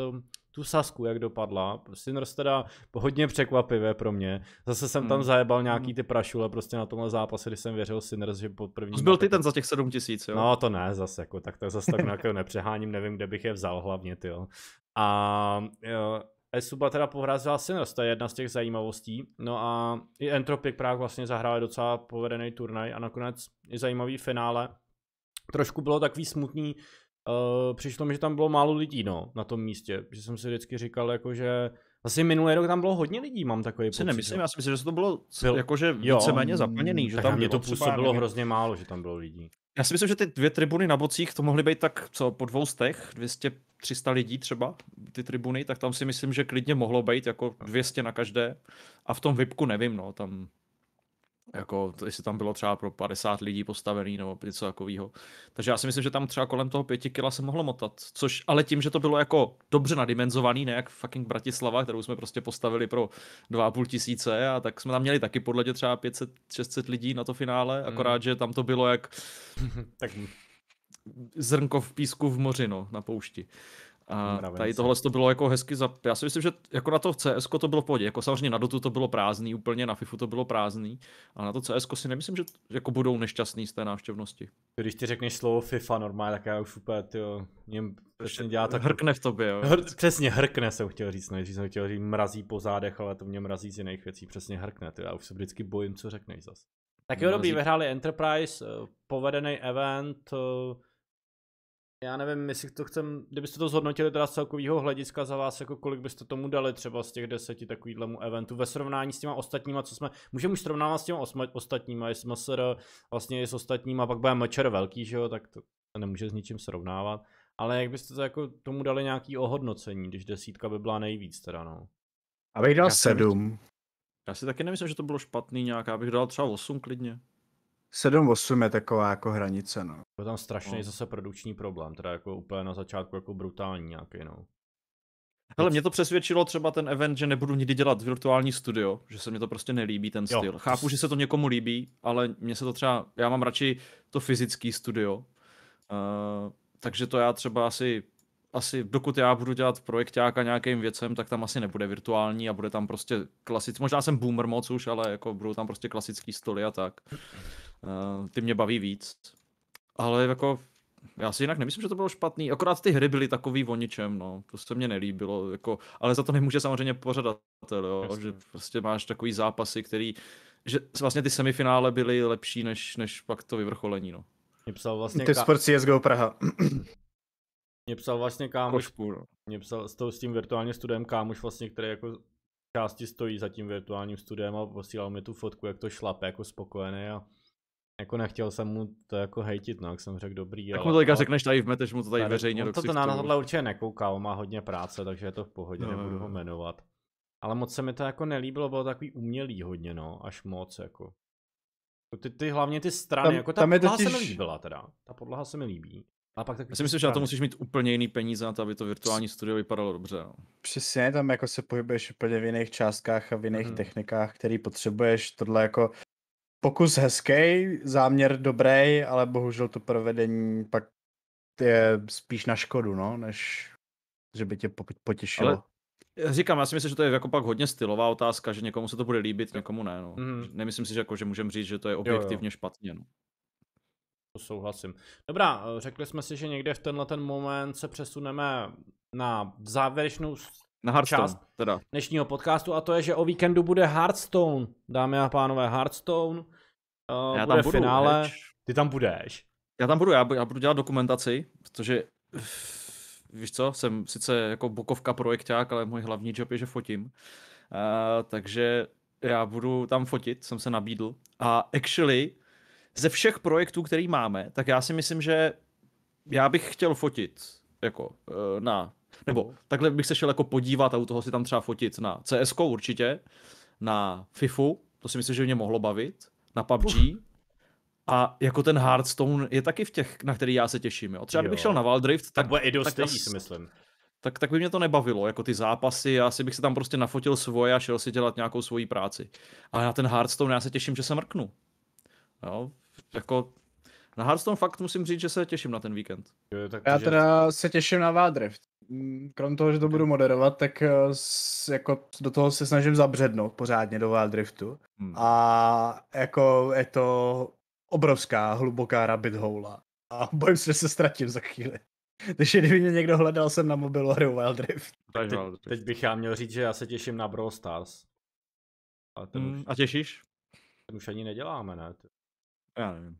tu Sasku, jak dopadla. Sinners prostě teda hodně překvapivé pro mě. Zase jsem hmm. tam zajebal nějaký hmm. ty prašule prostě na tomhle zápase, kdy jsem věřil Sinners, že pod první... Byl ty ten za těch 7 tisíc, jo? No to ne, zase jako, tak, to zase tak nějakého jako nepřeháním, nevím, kde bych je vzal hlavně, ty A jo, Esuba teda pohrázila Sinners, to je jedna z těch zajímavostí. No a i Entropic Prague vlastně zahrál docela povedený turnaj a nakonec i zajímavý finále trošku bylo takový smutný, uh, přišlo mi, že tam bylo málo lidí, no, na tom místě. Že jsem si vždycky říkal, jako, že asi minulý rok tam bylo hodně lidí, mám takový pocit. nemyslím, já si myslím, že to bylo byl, jakože víceméně zaplněný. Mm, že tak tam mě to působilo nevím. hrozně málo, že tam bylo lidí. Já si myslím, že ty dvě tribuny na bocích, to mohly být tak co, po dvou stech, 200, 300 lidí třeba, ty tribuny, tak tam si myslím, že klidně mohlo být jako 200 na každé. A v tom VIPku nevím, no, tam jako, jestli tam bylo třeba pro 50 lidí postavený nebo něco takového. Takže já si myslím, že tam třeba kolem toho pěti kila se mohlo motat. Což, ale tím, že to bylo jako dobře nadimenzovaný, ne jak fucking Bratislava, kterou jsme prostě postavili pro 2,5 tisíce a tak jsme tam měli taky podle třeba 500-600 lidí na to finále, mm. akorát, že tam to bylo jak [laughs] tak zrnko v písku v moři, no, na poušti. A tady tohle to bylo jako hezky za... Já si myslím, že jako na to CS to bylo v pohodě. Jako samozřejmě na Dotu to bylo prázdný, úplně na FIFU to bylo prázdný, A na to CS si nemyslím, že jako budou nešťastní z té návštěvnosti. Když ti řekneš slovo FIFA normálně, tak já už úplně, jo, něm přesně dělá tak... Hrkne v tobě, jo. Hr, přesně, hrkne jsem chtěl říct, no, jsem chtěl říct mrazí po zádech, ale to mě mrazí z jiných věcí, přesně hrkne, ty, já už se vždycky bojím, co řekneš zas. Tak jo, dobrý, vyhráli Enterprise, eh, povedený event, eh, já nevím, jestli to chcem, kdybyste to zhodnotili teda z celkového hlediska za vás, jako kolik byste tomu dali třeba z těch deseti takovýhlemu eventu ve srovnání s těma ostatníma, co jsme, můžeme už srovnávat s těma osma, ostatníma, jestli se vlastně je s ostatníma, pak bude mečer velký, že jo, tak to nemůže s ničím srovnávat. Ale jak byste to jako tomu dali nějaký ohodnocení, když desítka by byla nejvíc teda, no. Abych dal já sedm. Si, já si taky nemyslím, že to bylo špatný nějak, abych dal třeba osm klidně. 7-8 je taková jako hranice, no. Byl tam strašný no. zase produkční problém, teda jako úplně na začátku jako brutální nějaký, no. Hele, mě to přesvědčilo třeba ten event, že nebudu nikdy dělat virtuální studio, že se mi to prostě nelíbí ten styl. Jo, Chápu, že se to někomu líbí, ale mně se to třeba, já mám radši to fyzický studio, uh, takže to já třeba asi, asi dokud já budu dělat a nějakým věcem, tak tam asi nebude virtuální a bude tam prostě klasický, možná jsem boomer moc už, ale jako budou tam prostě klasický stoly a tak. Eh, ty mě baví víc. Ale jako, já si jinak nemyslím, že to bylo špatný, akorát ty hry byly takový o ničem, no, to se mně nelíbilo, jako, ale za to nemůže samozřejmě pořadatel, jo, Jasně. že prostě máš takový zápasy, který, že vlastně ty semifinále byly lepší, než, než pak to vyvrcholení, no. Mě psal vlastně... Ty Sport CSGO Praha. Mě psal vlastně kámoš, no. mě psal s, to, s tím virtuálním studiem kámoš vlastně, který jako části stojí za tím virtuálním studiem a posílal mi tu fotku, jak to šlape, jako spokojený a jako nechtěl jsem mu to jako hejtit, no, jak jsem řekl dobrý, Tak ale... mu to teďka řekneš tady v meteš mu to tady, tady veřejně on to, to na tohle určitě nekouká, on má hodně práce, takže je to v pohodě, no, nebudu no, ho no. jmenovat. Ale moc se mi to jako nelíbilo, bylo takový umělý hodně, no, až moc, jako. jako. Ty, ty hlavně ty strany, tam, jako ta tam je totiž... se mi líbila teda, ta podlaha se mi líbí. A pak Já si myslím, že na to musíš mít úplně jiný peníze na to, aby to virtuální studio vypadalo dobře. No. Přesně, tam jako se pohybuješ úplně v jiných částkách a v jiných mm-hmm. technikách, který potřebuješ. Tohle jako pokus hezký, záměr dobrý, ale bohužel to provedení pak je spíš na škodu, no, než že by tě potěšilo. Ale Říkám, já si myslím, že to je jako pak hodně stylová otázka, že někomu se to bude líbit, někomu ne. No. Mm. Nemyslím si, že, jako, že můžeme říct, že to je objektivně jo, jo. špatně. No. To souhlasím. Dobrá, eh, řekli jsme si, že někde v tenhle ten moment se přesuneme na závěrečnou na Hearthstone, část teda. dnešního podcastu a to je, že o víkendu bude Hearthstone, dámy a pánové, Hearthstone. Uh, já bude tam budu, finále. Heč. Ty tam budeš. Já tam budu, já, já budu dělat dokumentaci, protože víš co, jsem sice jako bokovka projekták, ale můj hlavní job je, že fotím. Uh, takže já budu tam fotit, jsem se nabídl. A actually, ze všech projektů, který máme, tak já si myslím, že já bych chtěl fotit jako eh, na nebo takhle bych se šel jako podívat a u toho si tam třeba fotit na CS určitě, na FIFU, to si myslím, že mě mohlo bavit, na PUBG. Uf. A jako ten Hearthstone je taky v těch, na který já se těším. Jo. Třeba jo. kdybych šel na valdrift tak, tak bude i tak, si myslím. Tak, tak by mě to nebavilo, jako ty zápasy, já si bych se tam prostě nafotil svoje a šel si dělat nějakou svoji práci. Ale na ten Hearthstone já se těším, že se mrknu. Jo, jako na Hearthstone fakt musím říct, že se těším na ten víkend. Jo, tak Já že... teda se těším na Vádrift. Mm, krom toho, že to budu moderovat, tak eh, jako do toho se snažím zabřednout pořádně do Vádriftu. Hmm. A jako je to obrovská, hluboká rabbit houla. A bojím se, že se ztratím za chvíli. [laughs] Takže kdyby mě někdo hledal, jsem na mobilu hru Wild Rift. Teď, teď bych já měl říct, že já se těším na Brawl Stars. A, ten hmm. už, a těšíš? Ten už ani neděláme, ne? Já nevím.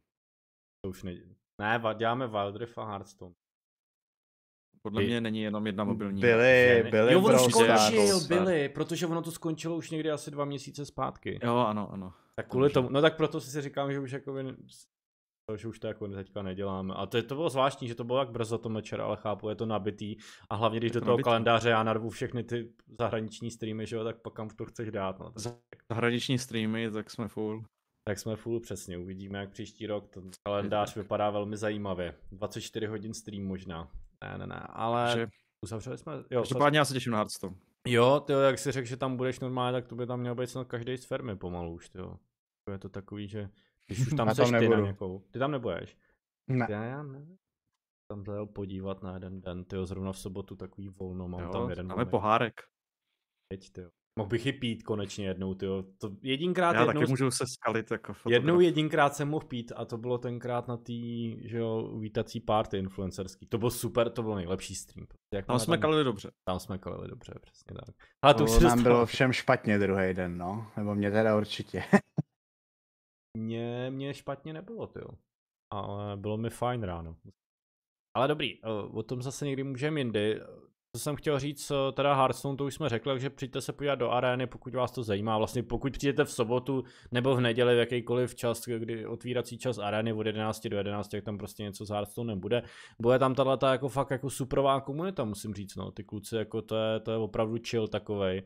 To už ne... Ne, děláme Wild Rift a Hearthstone. Podle By... mě není jenom jedna mobilní. Byly, byly. Jo, on skončil, byly, protože ono to skončilo už někdy asi dva měsíce zpátky. Jo, ano, ano. Tak kvůli tomu, no tak proto si říkám, že už jako že už to jako teďka neděláme. A to, je, to bylo zvláštní, že to bylo tak brzo to mečer, ale chápu, je to nabitý. A hlavně, když to do toho nabitý. kalendáře já narvu všechny ty zahraniční streamy, že jo, tak pak kam to chceš dát. No. Tak... Zahraniční streamy, tak jsme full. Tak jsme full přesně, uvidíme jak příští rok, ten kalendář vypadá velmi zajímavě. 24 hodin stream možná. Ne, ne, ne, ale že... uzavřeli jsme... Jo, Každopádně já se těším na Hearthstone. Jo, ty jak si řekl, že tam budeš normálně, tak to by tam měl být snad každý z firmy pomalu už, jo. Je to takový, že když už [laughs] tam, tam seš ty na někoho. Ty tam nebudeš? Ne. Já, já ne. Tam zajel podívat na jeden den, ty zrovna v sobotu takový volno, mám jo, tam jeden máme pohárek. Teď, jo. Mohl bych i pít konečně jednou, jo. To jedinkrát Já jednou, taky můžu se skalit jako fotograf. Jednou jedinkrát jsem mohl pít a to bylo tenkrát na tý, že jo, vítací party influencerský. To byl super, to byl nejlepší stream. Prostě jak tam jsme tam, kalili dobře. Tam jsme kalili dobře, přesně tak. Ale to, to už nám bylo všem špatně druhý den, no. Nebo mě teda určitě. [laughs] mě, mě špatně nebylo, ty jo. Ale bylo mi fajn ráno. Ale dobrý, o tom zase někdy můžeme jindy. Co jsem chtěl říct, teda Hearthstone, to už jsme řekli, že přijďte se podívat do arény, pokud vás to zajímá. Vlastně pokud přijdete v sobotu nebo v neděli v jakýkoliv čas, kdy otvírací čas arény od 11 do 11, tak tam prostě něco s Hearthstone nebude. Bude tam tahle jako fakt jako superová komunita, musím říct, no. Ty kluci, jako to je, to je opravdu chill takovej.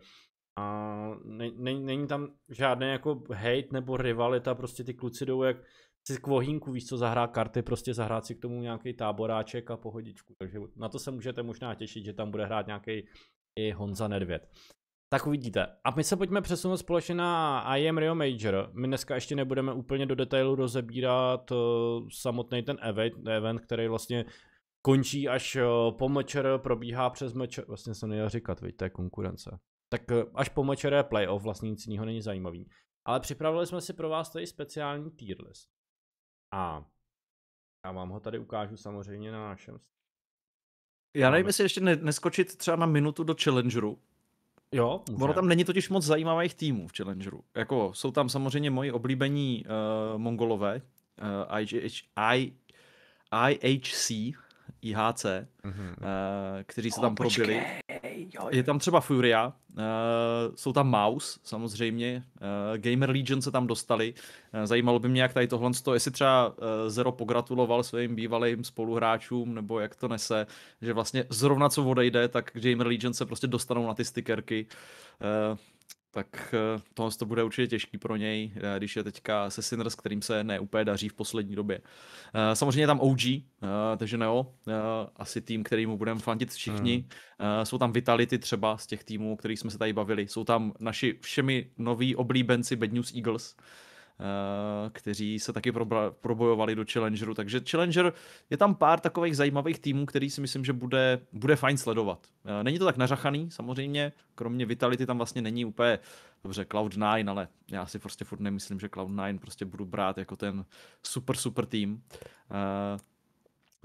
A není, není tam žádný jako hate nebo rivalita, prostě ty kluci jdou jak si k vohínku, víš co, zahrát karty, prostě zahrát si k tomu nějaký táboráček a pohodičku. Takže na to se můžete možná těšit, že tam bude hrát nějaký i Honza Nedvěd. Tak uvidíte. A my se pojďme přesunout společně na I am Rio Major. My dneska ještě nebudeme úplně do detailu rozebírat uh, samotný ten event, event, který vlastně končí až uh, po mečer, probíhá přes mečer, vlastně jsem nejde říkat, viď, to je konkurence. Tak uh, až po mečer je playoff, vlastně nic jiného není zajímavý. Ale připravili jsme si pro vás tady speciální tier list. A já vám ho tady ukážu samozřejmě na našem. Já nevím, jestli ještě ne- neskočit třeba na minutu do Challengeru. Jo, může. Ono tam není totiž moc zajímavých týmů v Challengeru. Jako, jsou tam samozřejmě moji oblíbení uh, mongolové, uh, I, IHC, IHC, mm-hmm. Eh, kteří se tam probili. Počkej, jo, Je tam třeba Furia, eh, jsou tam Mouse samozřejmě, eh, Gamer Legion se tam dostali. Zajímalo by mě, jak tady tohle, to, jestli třeba Zero pogratuloval svým bývalým spoluhráčům, nebo jak to nese, že vlastně zrovna co odejde, tak Gamer Legion se prostě dostanou na ty stickerky tak eh, tohle to bude určitě těžký pro něj, eh, když je teďka se Sinners, kterým se neúplně daří v poslední době. Eh, samozřejmě je tam OG, takže Neo, asi tým, který mu budeme fandit všichni. Hmm. Jsou tam Vitality třeba z těch týmů, o kterých jsme se tady bavili. Jsou tam naši všemi noví oblíbenci Bad News Eagles, Eh, kteří se taky probojovali do Challengeru. Takže Challenger je tam pár takových zajímavých týmů, který si myslím, že bude, bude fajn sledovat. Eh, není to tak nařachaný, samozřejmě, kromě Vitality tam vlastně není úplně dobře Cloud9, ale já si prostě furt nemyslím, že Cloud9 prostě budu brát jako ten super, super tým. Eh,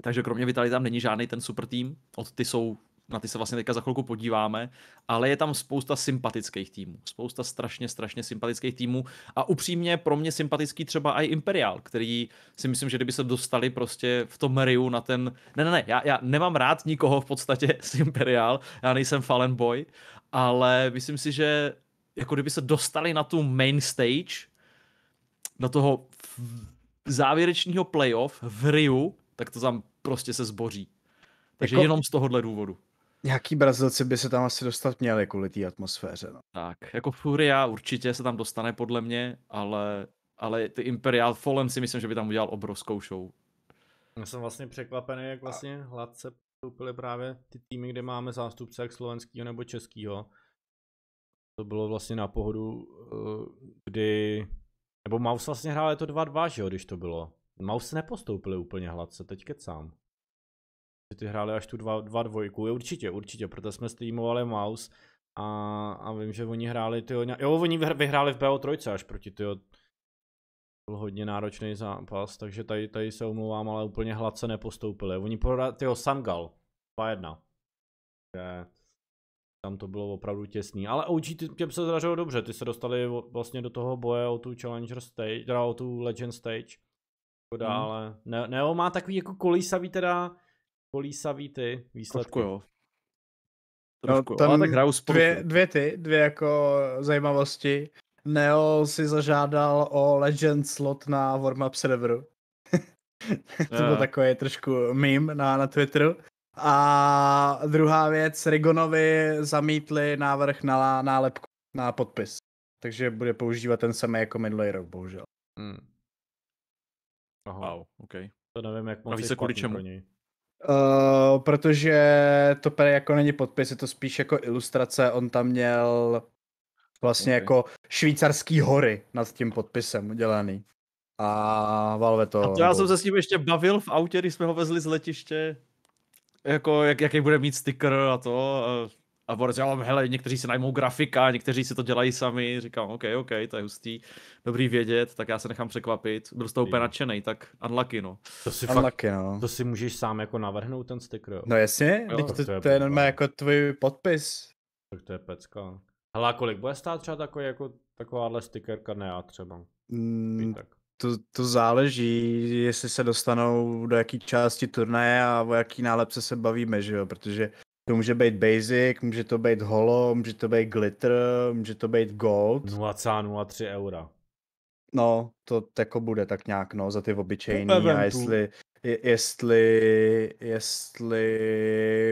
takže kromě Vitality tam není žádný ten super tým. Od ty jsou na ty se vlastně teďka za chvilku podíváme, ale je tam spousta sympatických týmů, spousta strašně, strašně sympatických týmů a upřímně pro mě sympatický třeba i Imperial, který si myslím, že kdyby se dostali prostě v tom Riu na ten, ne, ne, ne, já, já nemám rád nikoho v podstatě [laughs] z Imperial, já nejsem fallen boy, ale myslím si, že jako kdyby se dostali na tu main stage, na toho závěrečního playoff v Riu, tak to tam prostě se zboří. Takže jako, jenom z tohohle důvodu. Nějaký Brazilci by se tam asi dostat měli kvůli té atmosféře. No. Tak, jako Furia určitě se tam dostane podle mě, ale, ale ty Imperial Fallen si myslím, že by tam udělal obrovskou show. Já jsem vlastně překvapený, jak vlastně A... hladce postoupily právě ty týmy, kde máme zástupce jak slovenského nebo českého. To bylo vlastně na pohodu, eh, kdy... Nebo Maus vlastně hrál to 2-2, že jo, když to bylo. Maus se nepostoupili úplně hladce, teď kecám ty hráli až tu 2 dvojku, je určitě, určitě, proto jsme streamovali Mouse a, a vím, že oni hráli, tyjo, jo, oni vyhráli v BO3 až proti, tyjo, byl hodně náročný zápas, takže tady, tady se omlouvám, ale úplně hladce nepostoupili. Oni prohráli, tyho Sangal, 2-1. Tam to bylo opravdu těsný, ale OG těm se zdařilo dobře, ty se dostali vlastně do toho boje o tu Challenger stage, teda o tu Legend stage. dále mhm. hmm. ne, Neo má takový jako kolísavý teda kolísavý ty výsledky. Trošku jo. Trošku, no, tam tak hraju dvě, dvě ty, dvě jako zajímavosti. Neo si zažádal o Legend slot na warmup serveru. [laughs] to yeah. byl eh. takový trošku meme na, na Twitteru. A druhá věc, Rigonovi zamítli návrh na nálepku, na podpis. Takže bude používat ten samý jako minulý rok, bohužel. Hmm. Aha. Wow, okay. To nevím, jak moc A kvůli čemu? Pro něj. Eh, protože to pere jako není podpis, je to spíš jako ilustrace, on tam měl vlastně okay. jako švýcarský hory nad tím podpisem udělaný. A Valve to... A to já jsem se s ním ještě bavil v autě, když jsme ho vezli z letiště, jako jak, jaký bude mít sticker a to. A a Boris, já mám, hele, někteří si najmou grafika, někteří si to dělají sami, říkám, OK, OK, to je hustý, dobrý vědět, tak já se nechám překvapit, byl z toho úplně nadšený, tak unlucky, no. To si, unlucky, fakt, no. to si můžeš sám jako navrhnout ten sticker, jo? No jasně, jo, to, to, je, to je normálně jako tvůj podpis. Tak to je pecka. Hele, a kolik bude stát třeba takový, jako, takováhle stickerka, ne já třeba? Mm, tak. To, to záleží, jestli se dostanou do jaký části turnaje a o jaký nálepce se bavíme, že jo, protože to může být basic, může to být holo, může to být glitter, může to být gold. 0,03 eura. No, to jako bude tak nějak, no, za ty obyčejný. A jestli, jestli, jestli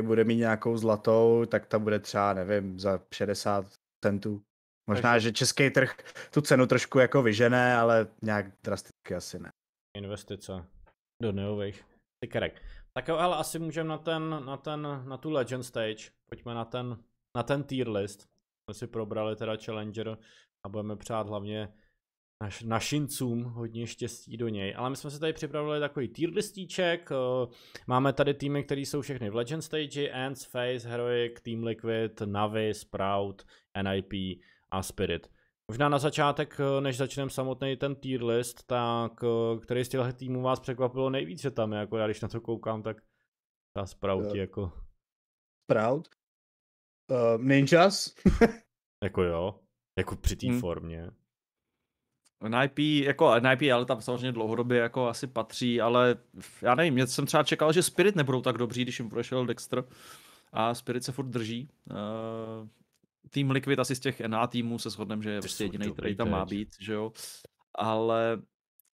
bude mít nějakou zlatou, tak ta bude třeba, nevím, za 60 centů. Možná, že český trh tu cenu trošku jako vyžené, ale nějak drasticky asi ne. Investice do neových tykerek. Tak jo, ale asi můžeme na ten, na ten, na tu Legend Stage. Pojďme na ten, na ten tier list. My si probrali teda Challenger a budeme přát hlavně naš, našincům hodně štěstí do něj. Ale my jsme se tady připravili takový tier listíček. Eh, máme tady týmy, které jsou všechny v Legend Stage, Ants, Face, Heroic, Team Liquid, Navi, Sprout, NIP a Spirit. Možná na začátek, eh, než začneme samotný ten tier list, tak eh, který z těch týmů vás překvapilo nejvíce tam, jako já když na to koukám, tak ta Sprout uh, eh, jako... Sprout? Uh, ninjas? [laughs] jako jo, jako při té hmm. formě. NIP, jako NIP, ale tam samozřejmě dlouhodobě jako asi patří, ale já nevím, já jsem třeba čekal, že Spirit nebudou tak dobří, když jim prošel Dexter a Spirit se furt drží. Uh, tým Liquid asi z těch NA týmů se shodneme, že je prostě jediný, který tam má být, že jo. Ale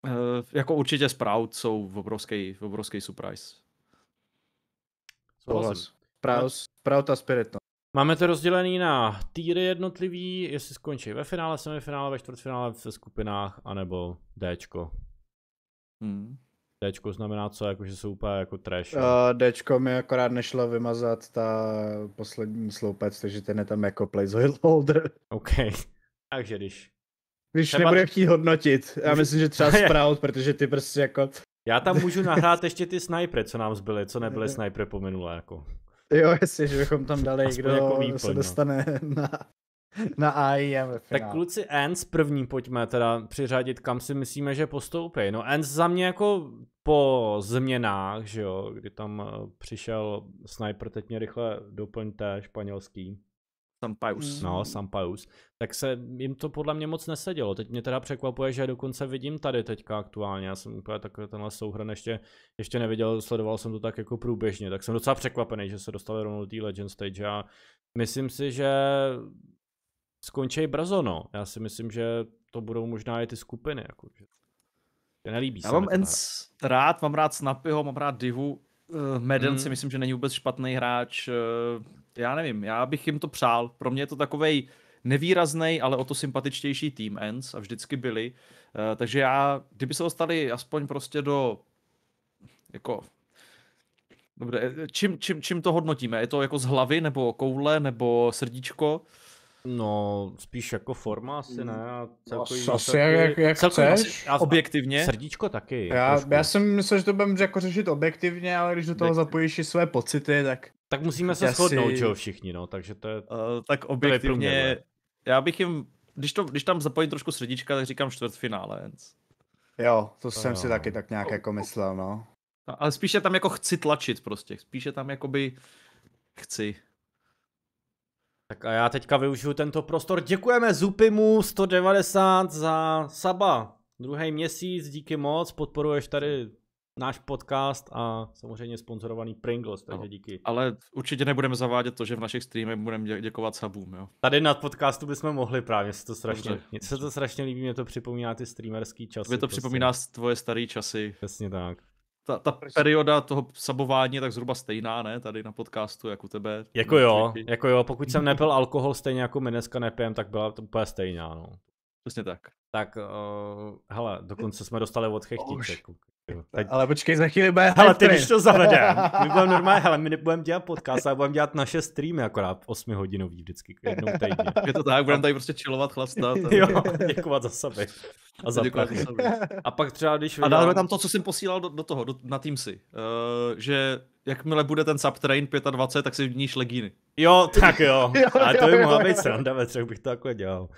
eh, jako určitě Sprout jsou obrovský, obrovský surprise. Sprout, a Spirit, no. Máme to rozdělený na týry jednotlivý, jestli skončí ve finále, semifinále, ve čtvrtfinále, ve skupinách, anebo Dčko. Hmm. Dčko znamená co, jakože jsou úplně jako trash. Uh, Dčko mi akorát nešlo vymazat ta poslední sloupec, takže ten je tam jako placeholder. [laughs] OK, takže když... Když třeba... nebude chtít hodnotit, já myslím, že třeba [laughs] Sprout, protože ty prostě jako... Já tam [laughs] můžu nahrát ještě ty snajpery, co nám zbyly, co nebyly snajpery po minulé, jako. Jo, jestli, že bychom tam dali, Aspoň kdo jako výplň, se no. dostane no. na [laughs] Na AIM ve finále. Tak kluci Ants první pojďme teda přiřadit, kam si myslíme, že postoupí. No Ants za mě jako po změnách, že jo, kdy tam eh, přišel sniper, teď mě rychle doplňte, španělský. Sampaius. Hmm. No, Sampaius. Tak se jim to podle mě moc nesedělo. Teď mě teda překvapuje, že dokonce vidím tady teďka aktuálně. Já jsem úplně takhle tenhle souhrn ještě, ještě neviděl, sledoval jsem to tak jako průběžně. Tak jsem docela překvapený, že se dostali rovnou do té Legend Stage a myslím si, že skončí brzo, no. Já si myslím, že to budou možná i ty skupiny, jako, že... že nelíbí Já se mám Ents rád, mám rád Snapyho, mám rád Divu, uh, eh, Meden mm. si myslím, že není vůbec špatný hráč, uh, já nevím, já bych jim to přál, pro mě je to takovej nevýrazný, ale o to sympatičtější tým Ents a vždycky byli, uh, takže já, kdyby se dostali aspoň prostě do jako Dobře, čím, čím, čím to hodnotíme? Je to jako z hlavy, nebo koule, nebo srdíčko? No, spíš jako forma asi ne. A mm. no, celkový asi, asi jak, jak, jak celkový chceš. Asi, objektivně. Srdíčko taky. Já, já jsem myslel, že to budeme jako řešit objektivně, ale když do toho Dek. zapojíš i své pocity, tak... Tak musíme se shodnout, že jo, všichni, no, takže to je... Uh, tak objektivně, já bych jim, když, to, když tam zapojím trošku srdíčka, tak říkám čtvrtfinále. Jo, to, to jsem jo. si taky no. tak nějak jako myslel, no. no. Ale spíše tam jako chci tlačit prostě, spíše tam jakoby chci. Tak a já teďka využiju tento prostor. Děkujeme Zupimu 190 za Saba. Druhý měsíc, díky moc, podporuješ tady náš podcast a samozřejmě sponzorovaný Pringles, takže no, díky. Ale určitě nebudeme zavádět to, že v našich streamech budeme dě- děkovat sabům, jo. Tady na podcastu bychom mohli právě, se to strašně, Dobře. mě se to strašně líbí, mě to připomíná ty streamerský časy. Mě to prostě. připomíná tvoje staré časy. Přesně tak ta, ta prostě. perioda toho sabování je tak zhruba stejná, ne? Tady na podcastu, jako tebe. Jako jo, jako jo, pokud jsem nepil alkohol stejně jako my dneska nepijem, tak byla to úplně stejná, no. Přesně tak. Tak, uh, hele, dokonce jsme dostali od chechtíče. Teď... Ale počkej, za chvíli bude Ale ty, když to zavedem, [laughs] my budeme normálně, hele, my nebudeme dělat podcast, ale budeme dělat naše streamy, akorát 8 hodinový vždycky, jednou týdně. Je to tak, budeme tady prostě čilovat, chlastat. A... [laughs] jo, děkovat za sebe. A za za sebe. A pak třeba, když... A dáme tam to, co jsem posílal do, do toho, do, na Teamsy, uh, že jakmile bude ten subtrain 25, tak si vníš legíny. Jo, tak jo. [laughs] jo a to by mohla být sranda, ve třech bych to takhle dělal.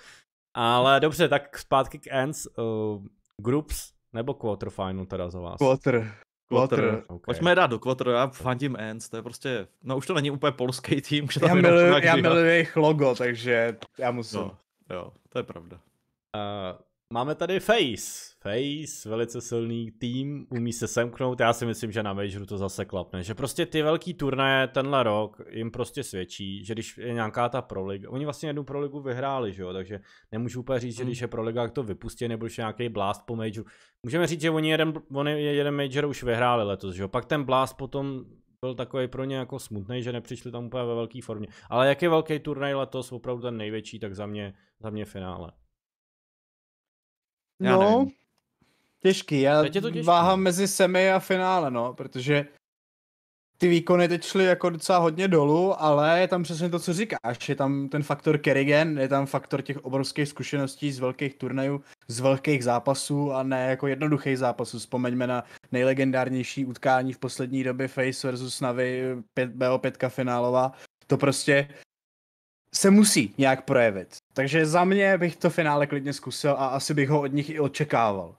Ale dobře, tak zpátky k ends. Uh, eh, groups nebo quarterfinal teda za vás? Quarter. Quarter. Okay. Pojďme dát do Quarter, já fandím Ends, to je prostě, no už to není úplně polský tým. Že já miluji já jejich logo, takže já musím. No, jo, to je pravda. Uh, máme tady Face, Face, velice silný tým, umí se semknout, já si myslím, že na majoru to zase klapne, že prostě ty velký turnaje tenhle rok jim prostě svědčí, že když je nějaká ta proliga, oni vlastně jednu proligu vyhráli, že jo, takže nemůžu úplně říct, že hmm. když je proliga, jak to vypustí, nebo že nějaký blast po majoru. Můžeme říct, že oni jeden, oni jeden major už vyhráli letos, že jo, pak ten blast potom byl takový pro ně jako smutný, že nepřišli tam úplně ve velké formě. Ale jak je velký turnaj letos, opravdu ten největší, tak za mě, za mě finále. No. Já no, nevím. Těžký, já teď je to těžký. váhám mezi semi a finále, no, protože ty výkony teď šly jako docela hodně dolů, ale je tam přesně to, co říkáš. Je tam ten faktor Kerrigan, je tam faktor těch obrovských zkušeností z velkých turnajů, z velkých zápasů a ne jako jednoduchých zápasů. Vzpomeňme na nejlegendárnější utkání v poslední době Face versus Navy BO5 finálová. To prostě se musí nějak projevit. Takže za mě bych to finále klidně zkusil a asi bych ho od nich i očekával.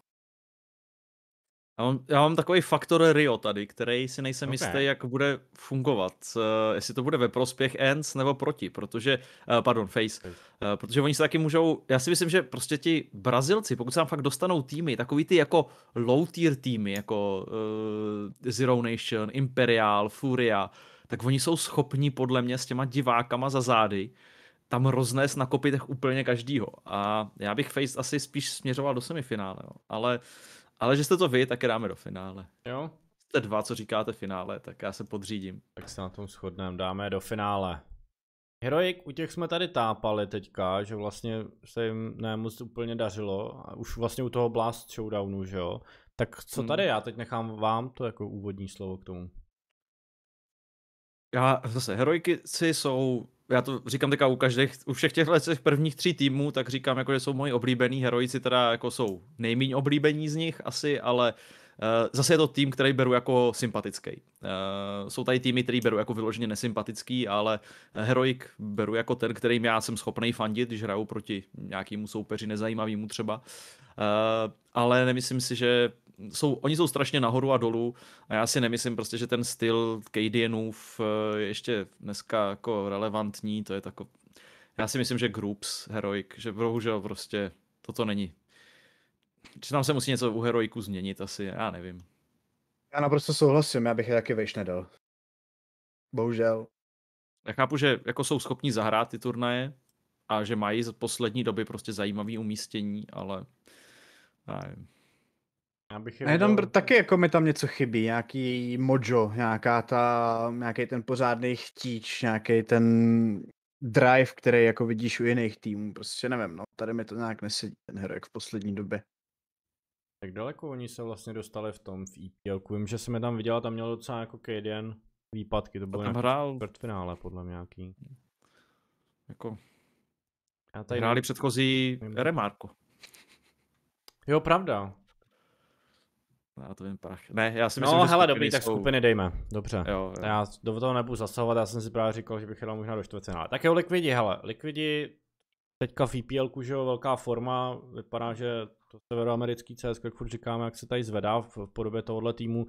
Já mám, já mám takový faktor Rio tady, který si nejsem okay. jistý, jak bude fungovat. Uh, jestli to bude ve prospěch Ends nebo proti, protože, uh, pardon, Face, uh, protože oni se taky můžou, já si myslím, že prostě ti Brazilci, pokud se tam fakt dostanou týmy, takový ty jako low tier týmy, jako uh, Zero Nation, Imperial, Furia, tak oni jsou schopni podle mě s těma divákama za zády tam roznést na kopitech úplně každýho. A já bych Face asi spíš směřoval do semifinále, no. ale ale že jste to vy, tak je dáme do finále. Jo. Jste dva, co říkáte finále, tak já se podřídím. Tak se na tom shodneme, dáme do finále. Heroik, u těch jsme tady tápali teďka, že vlastně se jim ne moc úplně dařilo, a už vlastně u toho Blast Showdownu, že jo. Tak co hmm. tady, hmm. já teď nechám vám to jako úvodní slovo k tomu. Já zase, heroiky jsou já to říkám teďka u každých, u všech těchto těch prvních tří týmů, tak říkám, jako, že jsou moji oblíbení herojici, teda jako jsou nejméně oblíbení z nich asi, ale uh, zase je to tým, který beru jako sympatický. Uh, jsou tady týmy, který beru jako vyloženě nesympatický, ale heroik beru jako ten, kterým já jsem schopný fandit, když hraju proti nějakému soupeři nezajímavému třeba. Uh, ale nemyslím si, že jsou, oni jsou strašně nahoru a dolů a já si nemyslím prostě, že ten styl Cadianův eh, je ještě dneska jako relevantní, to je tako... Já si myslím, že Groups, Heroic, že bohužel prostě toto není. Že tam se musí něco u Heroiku změnit asi, já nevím. Já naprosto souhlasím, já bych je taky vejš nedal. Bohužel. Já chápu, že jako jsou schopni zahrát ty turnaje a že mají z poslední doby prostě zajímavý umístění, ale... Já nevím. Já bych je a taky jako mi tam něco chybí, nějaký mojo, nějaká ta, nějaký ten pořádný chtíč, nějaký ten drive, který jako vidíš u jiných týmů, prostě nevím, no, tady mi to nějak nesedí ten herek v poslední době. Jak daleko oni se vlastně dostali v tom v EPL, vím, že jsem je tam viděl, tam měl docela jako KDN výpadky, to bylo hrál... finále podle mě nějaký. Jako... Já tady hráli předchozí Remarku. Jo, pravda, No, to vím prach. Ne, já si myslím, no, že hele, dobrý, jsou... tak skupiny dejme. Dobře. Jo, jo. Já do toho nebudu zasahovat, já jsem si právě říkal, že bych jel možná do čtvrtfinále. Tak jo, likvidi, hele, likvidi, teďka v EPL, že jo, velká forma, vypadá, že to severoamerický CS, jak furt říkáme, jak se tady zvedá v podobě tohohle týmu.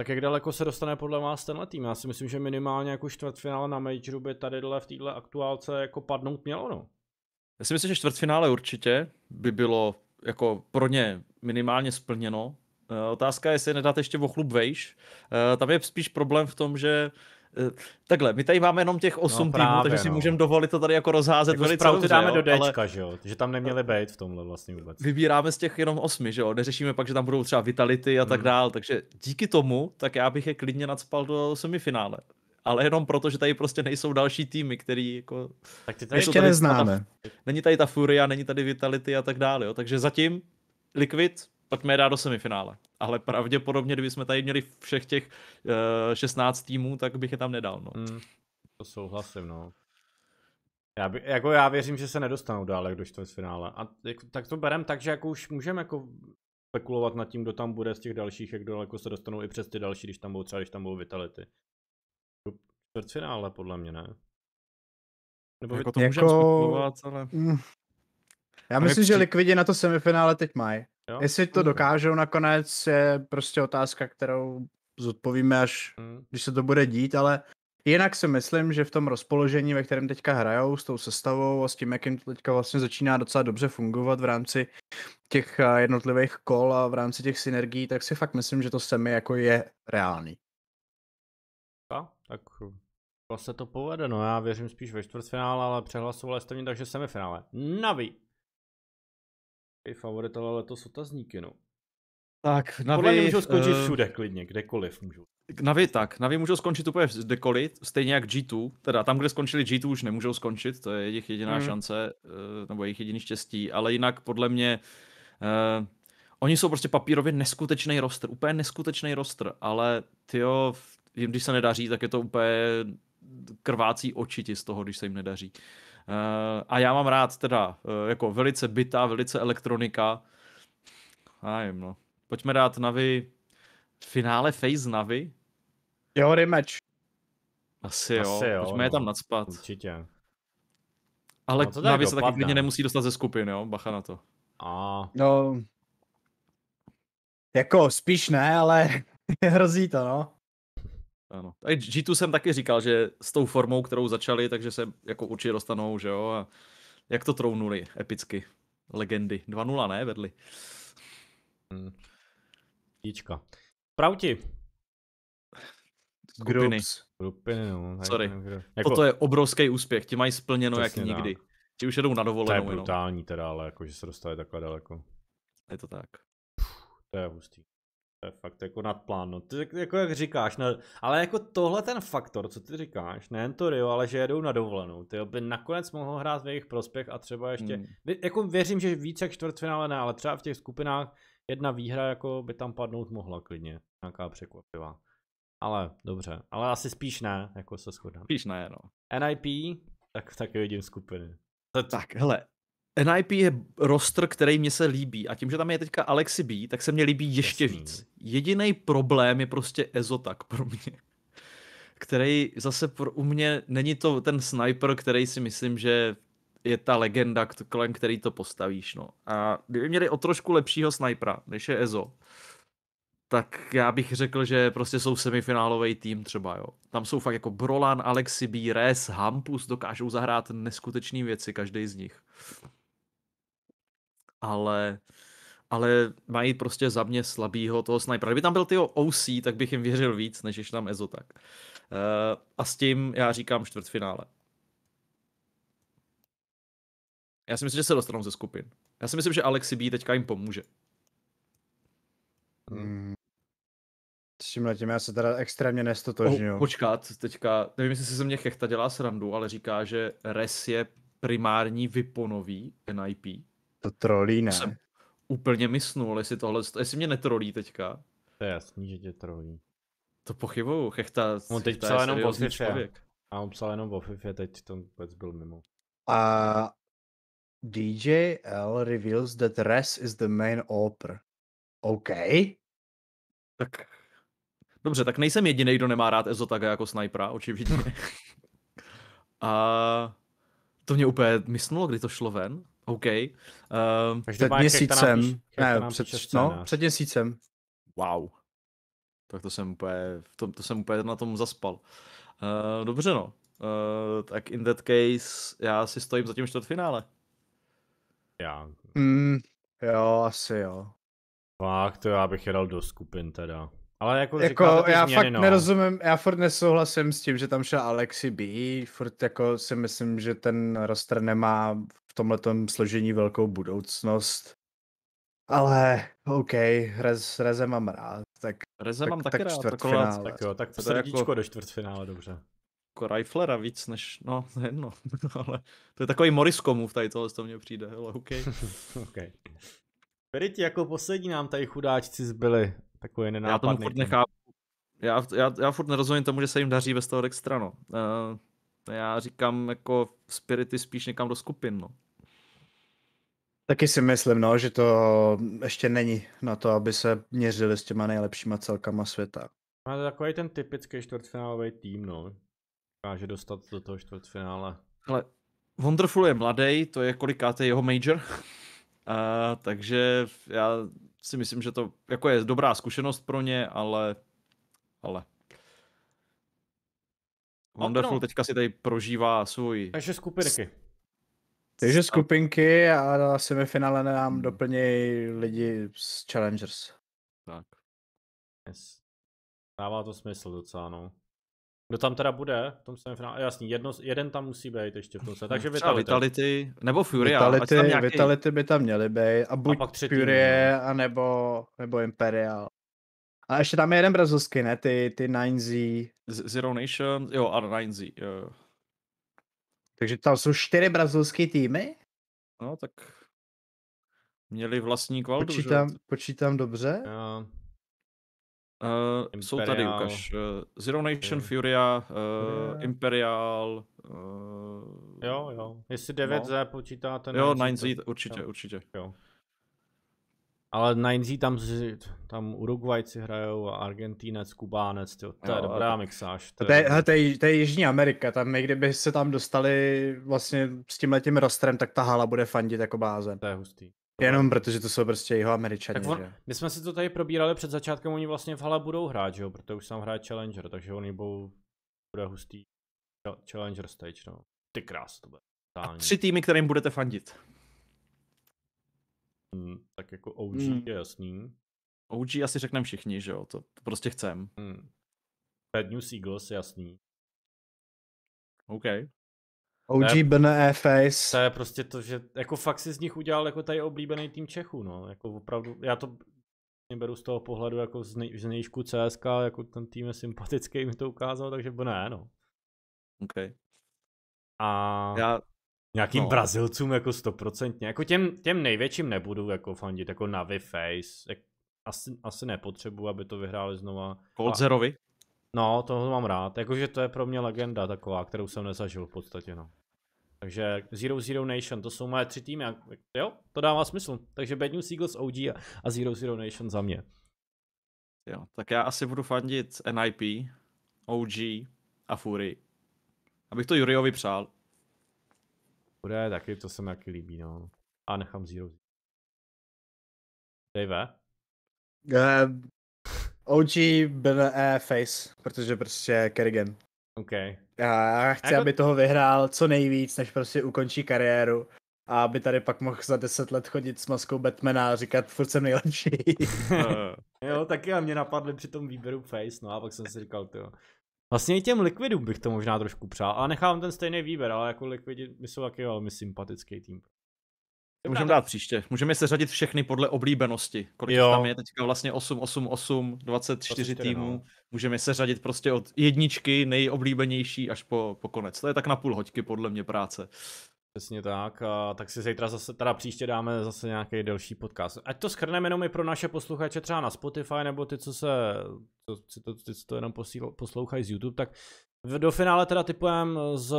Tak jak daleko se dostane podle vás tenhle tým? Já si myslím, že minimálně jako čtvrtfinále na majoru by tady v této aktuálce jako padnout mělo, no. Já si myslím, že čtvrtfinále určitě by bylo jako pro ně minimálně splněno, Eh, otázka je, jestli nedáte ještě o chlub vejš. Eh, tam je spíš problém v tom, že eh, Takhle, my tady máme jenom těch 8 no, právě, týmů, takže no. si můžeme dovolit to tady jako rozházet jako velice dobře, dáme do Dčka, ale... že jo, že tam neměli být v tomhle vlastně vůbec. Vybíráme z těch jenom 8, že jo, neřešíme pak, že tam budou třeba vitality a tak hmm. dál, takže díky tomu, tak já bych je klidně nadspal do semifinále. Ale jenom proto, že tady prostě nejsou další týmy, který jako... Tak ty tady ještě tady neznáme. Ta, není tady ta Furia, není tady Vitality a tak dále, jo. takže zatím Liquid pojďme dát do semifinále. Ale pravděpodobně, kdyby jsme tady měli všech těch uh, eh, 16 týmů, tak bych je tam nedal. No. Mm, to souhlasím, no. Já, by, jako já věřím, že se nedostanou dále do čtvrtfinále. A jak, tak to berem tak, že jako už můžeme jako spekulovat nad tím, kdo tam bude z těch dalších, jak daleko se dostanou i přes ty další, když tam budou třeba, když tam budou Vitality. Čtvrtfinále, podle mě, ne? Nebo jako to jako... můžeme spekulovat, ale... Mm. Já myslím, že Likvidi na to semifinále teď mají. Jo? Jestli to dokážou nakonec, je prostě otázka, kterou zodpovíme až, hmm. když se to bude dít, ale jinak si myslím, že v tom rozpoložení, ve kterém teďka hrajou, s tou sestavou a s tím, jak jim to teďka vlastně začíná docela dobře fungovat v rámci těch eh, jednotlivých kol a v rámci těch synergií, tak si fakt myslím, že to semi jako je reálný. A, tak vlastně to povede, no já věřím spíš ve čtvrtfinále, ale přehlasovali jste mě takže semifinále. Navíc. Takový favorit, ale letos otazníky, no. Tak, Navi... Podle mě můžou skončit uh, všude klidně, kdekoliv můžou. Navi tak, Navi můžou skončit úplně kdekoliv, stejně jak G2, teda tam, kde skončili G2 už nemůžou skončit, to je jejich jediná hmm. šance, uh, nebo jejich jediný štěstí, ale jinak podle mě uh, oni jsou prostě papírově neskutečný rostr, úplně neskutečný rostr, ale ty, jo, když se nedaří, tak je to úplně krvácí oči ti z toho, když se jim nedaří. Uh, Eh, a já mám rád teda eh, jako velice byta, velice elektronika. A nevím, no. Pojďme dát Navi finále Face Navi. Jo, rematch. Asi jo, Asi jo pojďme no. je tam nadspat. Určitě. Ale no, Navi se taky klidně nemusí dostat ze skupiny, jo? Bacha na to. A. No, jako spíš ne, ale [laughs] hrozí to, no. Ano. A G2 jsem taky říkal, že s tou formou, kterou začali, takže se jako určitě dostanou, že jo. A jak to trounuli epicky. Legendy. 2-0, ne? Vedli. Hmm. Jíčka. Prauti. Skupiny. Skupiny. no. Sorry. Jako... Toto je obrovský úspěch. Ti mají splněno Přesně jak nikdy. Ti už jedou na dovolenou. To je brutální jenom. teda, ale jako, že se dostali takhle daleko. Je to tak. Puh, to je hustý. To je fakt jako nadplán, no. Ty, jako jak říkáš, no, ale jako tohle ten faktor, co ty říkáš, nejen to Rio, ale že jedou na dovolenou, ty by nakonec mohl hrát ve jejich prospěch a třeba ještě, hmm. jako věřím, že více jak čtvrtfinále ne, ale třeba v těch skupinách jedna výhra jako by tam padnout mohla klidně, nějaká překvapivá. Ale dobře, ale asi spíš ne, jako se shodám. Spíš ne, no. NIP, tak taky vidím skupiny. To, tak, hele, NIP je roster, který mě se líbí. A tím, že tam je teďka Alexi B, tak se mě líbí ještě Jasný. víc. Jediný problém je prostě Ezotak pro mě. Který zase pro, u mě není to ten sniper, který si myslím, že je ta legenda, kolem který to postavíš. No. A kdyby měli o trošku lepšího snipera, než je Ezo, tak já bych řekl, že prostě jsou semifinálový tým třeba, jo. Tam jsou fakt jako Brolan, Alexi B, Res, Hampus, dokážou zahrát neskutečné věci, každý z nich ale ale mají prostě za mě slabýho toho snipera. Kdyby tam byl tyho OC, tak bych jim věřil víc, než ještě tam tak. Uh, a s tím já říkám čtvrtfinále. Já si myslím, že se dostanou ze skupin. Já si myslím, že Alexi B teďka jim pomůže. Hmm. S tím letím, já se teda extrémně nestotožňuju. Oh, počkat, teďka, nevím, jestli se ze mě Chechta dělá srandu, ale říká, že res je primární vyponový NIP. To trolí, ne? Jsem úplně mysnul, jestli tohle, jestli mě netrolí teďka. To je jasný, že tě trolí. To pochybuju, Chechta, On teď psal jenom o FIFA. Člověk. A on psal jenom o FIFA, teď to vůbec byl mimo. A DJ L reveals that Res is the main opera. OK. Tak Dobře, tak nejsem jediný, kdo nemá rád Ezotaga jako snajpera, očividně. [laughs] A to mě úplně myslelo, kdy to šlo ven. OK. Uh, ehm, Takže před měsícem, píš, ne, před, no, před měsícem. Wow. Tak to jsem úplně, to, to jsem úplně na tom zaspal. Uh, dobře no. Uh, tak in that case já si stojím za tím čtvrtfinále. Já. Mm, jo, asi jo. Fakt, to já bych jedal do skupin teda. Ale jako, jako říkáte, já změny, fakt no. nerozumím, já furt nesouhlasím s tím, že tam šel Alexi B, furt jako si myslím, že ten roster nemá tomhle složení velkou budoucnost. Ale OK, rez, Reze mám rád. Tak, Reze tak, mám taky tak rád, tak jo, tak to srdíčko jako... do čtvrtfinále, dobře. Jako riflera víc než, no, [laughs] jedno, [laughs] ale to je takový Morisco v tady tohle, to mně přijde, hele, OK. [laughs] okay. Periti, jako poslední nám tady chudáčci zbyli, takový nenápadný. Já tomu furt nechápu, já, já, já furt nerozumím tomu, že se jim daří bez toho Dextra, no. Uh, eh, já říkám jako Spirity spíš někam do skupin, no. Taky si myslím, no, že to ještě není na to, aby se měřili s těma nejlepšíma celkama světa. Má to takový ten typický čtvrtfinálový tým, no. Káže dostat do toho čtvrtfinále. Ale Wonderful je mladý, to je kolikátý jeho major. A, takže já si myslím, že to jako je dobrá zkušenost pro ně, ale... ale. No, Wonderful no, no. teďka si tady prožívá svůj... Takže skupinky. Takže skupinky a na semifinále nám hmm. doplnějí lidi z Challengers. Tak. Yes. Dává to smysl docela, no. Kdo tam teda bude v tom semifinále? Jasný, jedno, jeden tam musí být ještě v tom se. Takže [laughs] Vitality. Vitality nebo Fury. Vitality, tam nějaký... Vitality by tam měly být. A buď a Fury, no. a nebo, nebo Imperial. A ještě tam je jeden brazilský, ne? Ty, ty 9Z. Zero Nation, jo, a 9Z. Jo. Takže tam jsou čtyři brazilské týmy? No, tak měli vlastní kvaldu, počítám, že? Počítám dobře. Uh, Uh, jsou tady, ukaž. Uh, Zero Nation, Furia, uh, eh, yeah. Imperial. Uh, jo, jo. Jestli 9Z no. počítá ten... Jo, 9Z určitě, jo. určitě. Jo. Ale Inzí tam, tam Uruguayci hrajou a Argentínec, Kubánec, to je dobrá mixáž. To je, to, je, to je Jižní Amerika, tam i kdyby se tam dostali vlastně s tím letím rostrem, tak ta hala bude fandit jako bázen. To je hustý. Jenom protože to jsou prostě jeho američané. Tak on, my jsme si to tady probírali před začátkem, oni vlastně v hale budou hrát, že jo, protože už tam hraje Challenger, takže oni budou, bude hustý Challenger stage, no. Ty krás to bude. A tři týmy, kterým budete fandit. Hmm, tak jako OG hmm. je jasný. OG asi řekneme všichni, že jo, to prostě chcem. Hmm. Bad News Eagles, jasný. OK. OG je, BNE e Face. To je prostě to, že jako fakt si z nich udělal jako tady oblíbený tým Čechů, no. Jako opravdu, já to beru z toho pohledu jako z, nej, z nejšku CSK, jako ten tým je sympatický, mi to ukázal, takže BNE, e, no. OK. A... Já Nějakým no. Brazilcům jako stoprocentně, jako těm, těm největším nebudu jako fandit, jako na Face, jak, asi, asi nepotřebuji, aby to vyhráli znova. Colzerovi? No, toho mám rád, jakože to je pro mě legenda taková, kterou jsem nezažil v podstatě, no. Takže Zero Zero Nation, to jsou moje tři týmy, jo, to dává smysl. Takže Bad News Eagles, OG a, a Zero Zero Nation za mě. Jo, tak já asi budu fandit NIP, OG a Fury. Abych to Juriovi přál. Bude taky, to se mi taky líbí, no. A nechám Zero. Dave? Uh, eh, OG byl uh, e face, protože prostě Kerrigan. OK. Já chci, jako... aby toho vyhrál co nejvíc, než prostě ukončí kariéru. A aby tady pak mohl za deset let chodit s maskou Batmana a říkat, furt jsem nejlepší. [laughs] [laughs] jo, taky a mě napadly při tom výběru face, no a pak jsem si říkal, jo, Vlastně i těm Liquidům bych to možná trošku přál, a nechám ten stejný výběr, ale jako likvidi my jsou taky velmi sympatický tým. Můžeme dát příště. Můžeme se řadit všechny podle oblíbenosti. Kolik jo. tam je teďka vlastně 8, 8, 8, 24 týmů. No. Můžeme se řadit prostě od jedničky nejoblíbenější až po, po konec. To je tak na půl hoďky podle mě práce. Přesně tak, a tak si zítra zase, teda příště dáme zase nějaký delší podcast. Ať to schrneme jenom i pro naše posluchače třeba na Spotify, nebo ty, co se, to, ty, to, ty, co to jenom poslouchají z YouTube, tak v, do finále teda typujeme z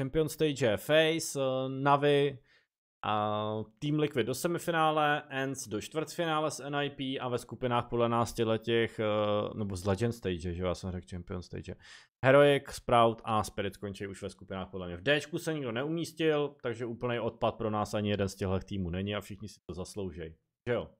Champion Stage Face, Navi, Uh, Team Liquid do semifinále, Ends do čtvrtfinále s NIP a ve skupinách podle nás těch, uh, nebo z Legend Stage, že já jsem řekl Champion Stage. Heroic, Sprout a Spirit skončí už ve skupinách podle mě. V Dčku se nikdo neumístil, takže úplný odpad pro nás ani jeden z těchto týmů není a všichni si to zasloužejí. Že jo?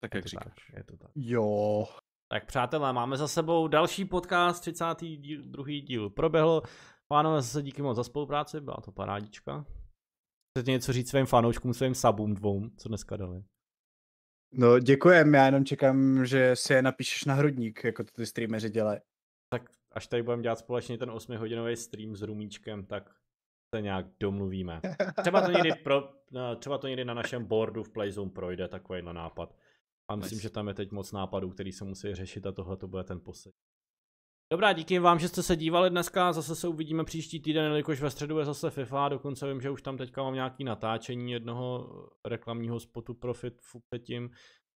Tak je jak říkáš. Tak, je to tak. Jo. Tak přátelé, máme za sebou další podcast, 32. Díl, proběhl. Pánové, zase díky moc za spolupráci, byla to parádička chcete něco říct svým fanouškům, svým sabům dvou, co dneska dali? No děkujem, já jenom čekám, že si je napíšeš na hrudník, jako to ty streameři dělají. Tak až tady budeme dělat společně ten 8-hodinový stream s Rumíčkem, tak se nějak domluvíme. Třeba to někdy, pro, třeba to někdy na našem boardu v Playzone projde takovýhle nápad. A myslím, že tam je teď moc nápadů, který se musí řešit a tohle to bude ten poslední. Dobrá, díky vám, že jste se dívali dneska, zase se uvidíme příští týden, jelikož ve středu je zase FIFA, dokonce vím, že už tam teďka mám nějaký natáčení jednoho reklamního spotu Profit předtím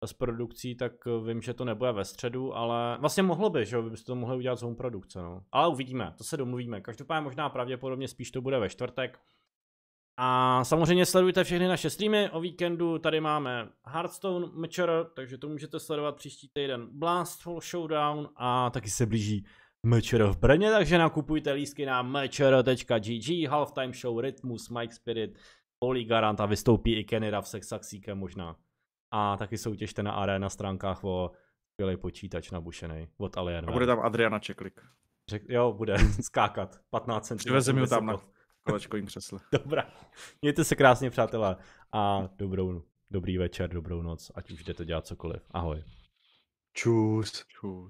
s produkcí, tak vím, že to nebude ve středu, ale vlastně mohlo by, že vy byste to mohli udělat z home produkce, no. Ale uvidíme, to se domluvíme. Každopádně možná pravděpodobně spíš to bude ve čtvrtek. A samozřejmě sledujte všechny naše streamy. O víkendu tady máme Hearthstone Mature, takže to můžete sledovat příští týden. Blastful Showdown a taky se blíží MČR v Brně, takže nakupujte lístky na mčr.gg, Halftime Show, Rytmus, Mike Spirit, Oli Garant a vystoupí i Kenira v Saxíkem možná. A taky soutěžte na arena stránkách o skvělý počítač nabušený od Alien. A bude tam Adriana Čeklik. Řek, jo, bude [laughs] skákat 15 cm. Přivezem mi tam na [laughs] kolečkovým křesle. Dobrá. Mějte se krásně, přátelé. A dobrou, dobrý večer, dobrou noc, ať už jdete dělat cokoliv. Ahoj. Čus. Čus.